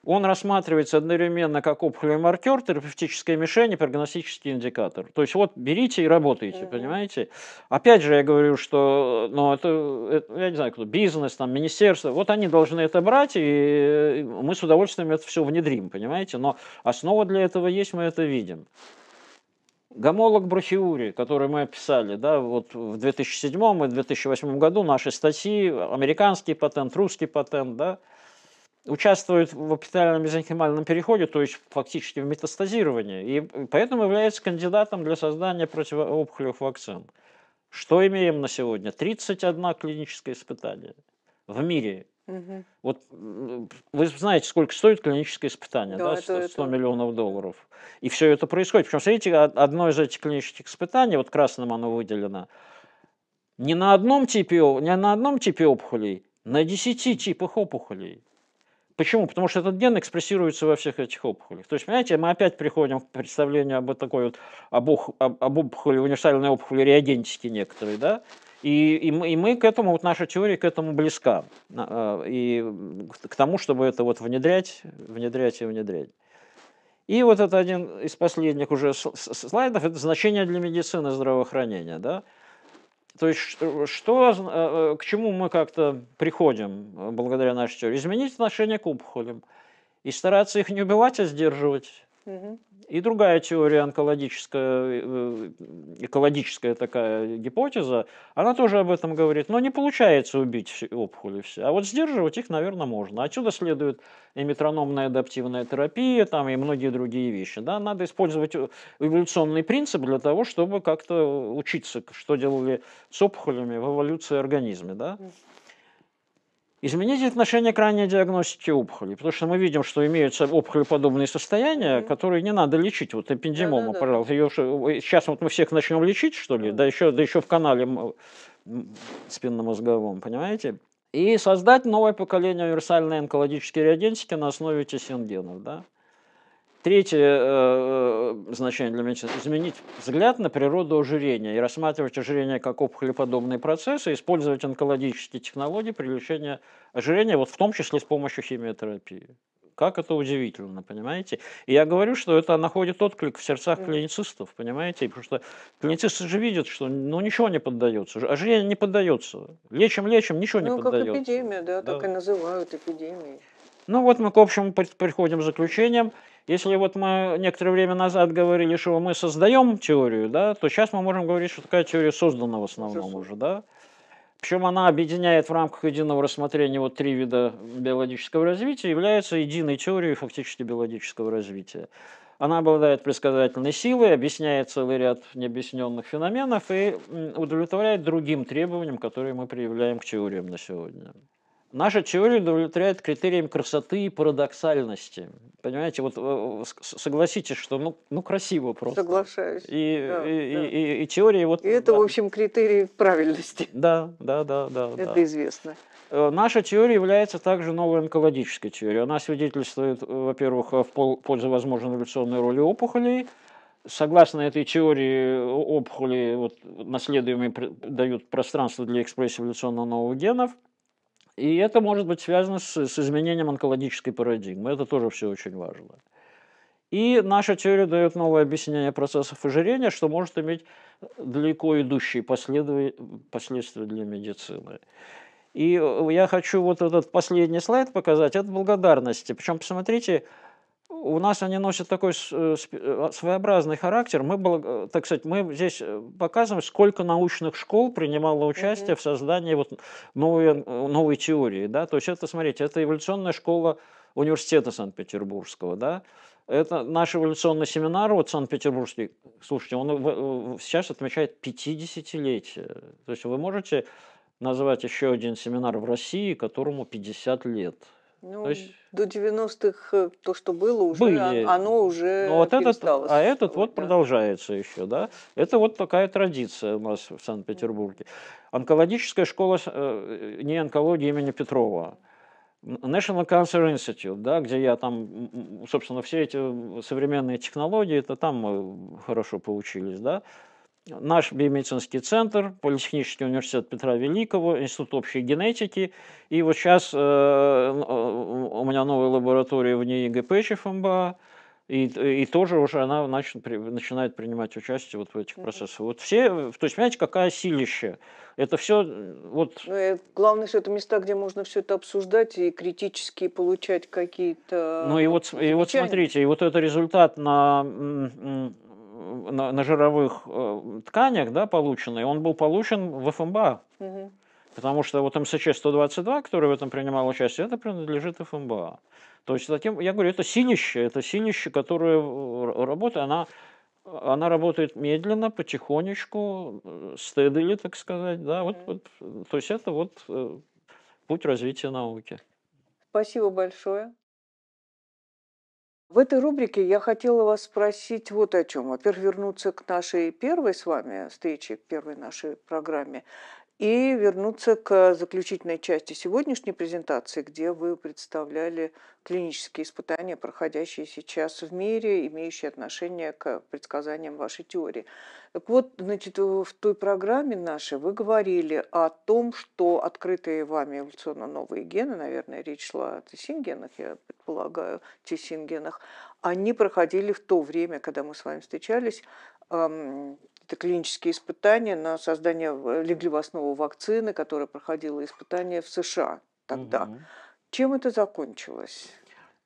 он рассматривается одновременно как опухолевый маркер, терапевтическая мишень и прогностический индикатор. То есть вот берите и работайте, mm-hmm. понимаете? Опять же, я говорю, что, ну, это, это, я не знаю, кто, бизнес, там, министерство, вот они должны это брать, и мы с удовольствием это все внедрим, понимаете? Но основа для этого есть, мы это видим. Гомолог Брахиури, который мы описали, да, вот в 2007 и 2008 году наши статьи, американский патент, русский патент, да, участвует в эпителиальном мезонхимальном переходе, то есть фактически в метастазировании, и поэтому является кандидатом для создания противоопухолевых вакцин. Что имеем на сегодня? 31 клиническое испытание в мире. Угу. Вот вы знаете, сколько стоит клиническое испытание, да, да? 100, 100 миллионов долларов. И все это происходит. Причем, смотрите, одно из этих клинических испытаний, вот красным оно выделено, не на одном типе, не на одном типе опухолей, на 10 типах опухолей. Почему? Потому что этот ген экспрессируется во всех этих опухолях. То есть, понимаете, мы опять приходим к представлению об такой вот об, об, об опухоли, универсальной опухоли реагентики некоторые, да? И, и, мы, и мы к этому, вот наша теория к этому близка. Э, и к тому, чтобы это вот внедрять, внедрять и внедрять. И вот это один из последних уже слайдов, это значение для медицины здравоохранения. Да? То есть что, э, э, к чему мы как-то приходим э, благодаря нашей теории? Изменить отношение к опухолям и стараться их не убивать, а сдерживать. И другая теория онкологическая, э, экологическая такая гипотеза, она тоже об этом говорит, но не получается убить опухоли все, а вот сдерживать их, наверное, можно. Отсюда следует и метрономная адаптивная терапия, там и многие другие вещи. Да? Надо использовать э, эволюционный принцип для того, чтобы как-то э, учиться, что делали с опухолями в эволюции организма. Да? Изменить отношение к ранней диагностике опухоли, потому что мы видим, что имеются опухолеподобные состояния, mm-hmm. которые не надо лечить. Вот эпендимома, да, да, пожалуйста, ее, э, сейчас вот мы всех начнем лечить, что ли, mm-hmm. да, еще, да еще в канале спинномозговом, понимаете? И создать новое поколение универсальной онкологической реагентики на основе тесен да? Третье э, э, значение для меня – изменить взгляд на природу ожирения и рассматривать ожирение как опухолеподобные процессы, использовать онкологические технологии при лечении ожирения, вот в том числе с помощью химиотерапии. Как это удивительно, понимаете? И я говорю, что это находит отклик в сердцах клиницистов, понимаете? Потому что клиницисты же видят, что ну, ничего не поддается. Ожирение не поддается. Лечим, лечим, ничего ну, не поддается. Ну, как эпидемия, да, да, так и называют эпидемией. Ну вот мы к общему приходим к заключениям. Если вот мы некоторое время назад говорили, что мы создаем теорию, да, то сейчас мы можем говорить, что такая теория создана в основном уже, да. Причем она объединяет в рамках единого рассмотрения вот три вида биологического развития, является единой теорией фактически биологического развития. Она обладает предсказательной силой, объясняет целый ряд необъясненных феноменов и удовлетворяет другим требованиям, которые мы проявляем к теориям на сегодня. Наша теория удовлетворяет критериям красоты и парадоксальности. Понимаете, вот э, э, согласитесь, что ну, ну красиво просто. Соглашаюсь. И, да, и, да. И, и, и теория вот... И это, да. в общем, критерии правильности. Да, да, да. да это да. известно. Э, наша теория является также новой онкологической теорией. Она свидетельствует, во-первых, в пользу возможной эволюционной роли опухолей, согласно этой теории опухоли, вот, наследуемые дают пространство для экспрессии эволюционно новых генов. И это может быть связано с, с изменением онкологической парадигмы. Это тоже все очень важно. И наша теория дает новое объяснение процессов ожирения, что может иметь э, далеко идущие последов... последствия для медицины. И э, я хочу вот этот последний слайд показать. Это благодарности. Причем, посмотрите, у нас они носят такой э, э, а, своеобразный характер. Мы, э, так сказать, мы здесь показываем, сколько научных школ принимало участие mm-hmm. в создании вот новой, новой теории. Да? То есть это, смотрите, это эволюционная школа университета Санкт-Петербургского, да, это наш эволюционный семинар, вот Санкт-Петербургский, слушайте, он сейчас отмечает 50-летие. То есть вы можете назвать еще один семинар в России, которому 50 лет. Ну, то есть, до 90-х э, то, что было, уже, а, были. оно уже Но вот этот, А этот вот да. продолжается еще, да? Это вот такая традиция у нас в Санкт-Петербурге. Онкологическая школа э, не онкологии имени Петрова. National Cancer Institute, да, где я там, собственно, все эти современные технологии, это там мы э, хорошо получились, да, наш биомедицинский центр, Политехнический университет Петра Великого, Институт общей генетики. И вот сейчас э, э, у меня новая лаборатория в ней ГПЧФ МБА, и, и тоже уже она начи, при, начинает принимать участие вот в этих mm процессах. Вот все, то есть, понимаете, какая силища. Это все э, вот... Ну, и главное, что это места, где можно все это обсуждать и критически получать какие-то... Ну и вот, и вот смотрите, и вот это результат на на, на жировых э, тканях, да, полученный, он был получен в ФМБА. Угу. Потому что вот МСЧ-122, который в этом принимал участие, это принадлежит ФМБА. То есть затем, я говорю, это силище, это силище, которое э, работает, она, она работает медленно, потихонечку, э, стедили, так сказать. Да, вот, вот, то есть это вот э, путь развития науки. Спасибо большое. В этой рубрике я хотела вас спросить вот о чем. Во-первых, вернуться к нашей первой с вами встрече, первой нашей программе и вернуться к заключительной части сегодняшней презентации, где вы представляли клинические испытания, проходящие сейчас в мире, имеющие отношение к предсказаниям вашей теории. Так вот, значит, в той программе нашей вы говорили о том, что открытые вами эволюционно новые гены, наверное, речь шла о тессингенах, я предполагаю, тессингенах, они проходили в то время, когда мы с вами встречались, какие-то клинические испытания на создание, э, легли в основу вакцины, которая проходила испытания в США тогда. Угу. Чем это закончилось?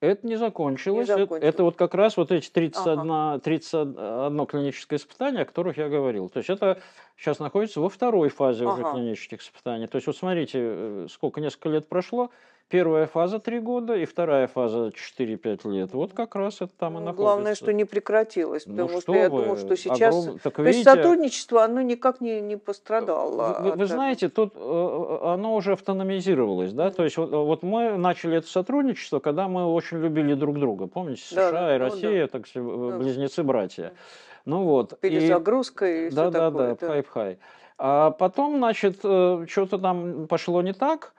Это не закончилось. не закончилось. Это, это вот как раз вот эти 31, ага. 31 клиническое испытание, о которых я говорил. То есть это сейчас находится во второй фазе ага. уже клинических испытаний. То есть вот смотрите, э, сколько, несколько лет прошло, Первая фаза три года и вторая фаза 4-5 лет. Вот как раз это там и ну, находится. Главное, что не прекратилось, ну, потому ну, что, что я вы, думаю, что сейчас... Огром... Так, То есть сотрудничество, оно никак не, не пострадало. Вы, вы, знаете, тут э, э, оно уже автономизировалось, да? То есть вот, э, вот мы начали это сотрудничество, когда мы очень любили друг друга. Помните, США да, и ну, Россия, да. так близнецы-братья. Ну вот. Перезагрузка и, и да, все да, такое. Да, да, да, хайп-хай. А потом, значит, что-то там пошло не так,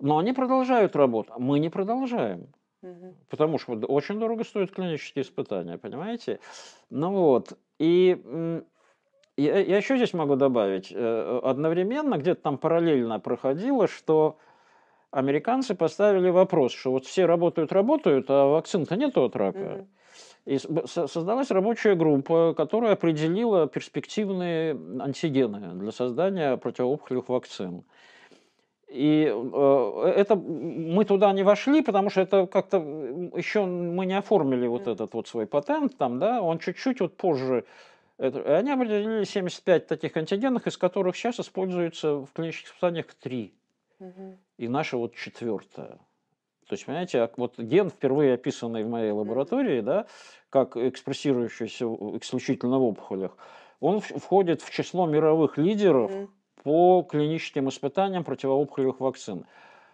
но они продолжают работу, а мы не продолжаем. Угу. Потому что очень дорого стоят клинические испытания, понимаете? Ну вот. И я, я еще здесь могу добавить. Э, одновременно, где-то там параллельно проходило, что американцы поставили вопрос, что вот все работают, работают, а вакцин-то нету от рака. Угу. И создалась рабочая группа, которая определила перспективные антигены для создания противоопухолевых вакцин. И э, э, это мы туда не вошли, потому что это как-то еще мы не оформили вот этот вот свой патент там, да, он чуть-чуть вот позже. Это, они определили 75 таких антигенных, из которых сейчас используется в клинических испытаниях 3. И наша вот четвертая. То есть, понимаете, а вот ген, впервые описанный в моей лаборатории, да, как экспрессирующийся исключительно в опухолях, он входит в число мировых лидеров mm-hmm по клиническим испытаниям противоопухолевых вакцин.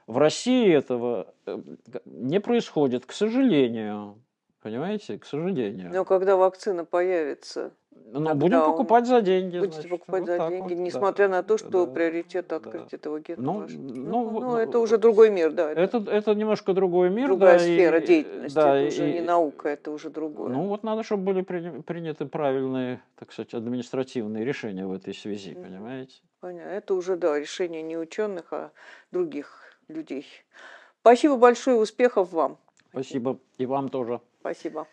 В России этого э, не происходит, к сожалению. Понимаете, к сожалению. Но когда вакцина появится? Ну, будем покупать за деньги. Будете значит, покупать вот за деньги, вот, несмотря да, на то, что да, приоритет открыть да. этого гена. Ну, ну, ну, ну, ну, это уже э, другой мир, да. Это, это, немножко другой мир. Другая да, сфера и, деятельности, да, это уже и, не наука, это уже другое. Ну вот надо, чтобы были приняты правильные, так сказать, административные решения в этой связи, mm. понимаете? Понятно. Это уже, да, решение не ученых, а других людей. Спасибо большое, успехов вам. Спасибо, и вам тоже. Спасибо.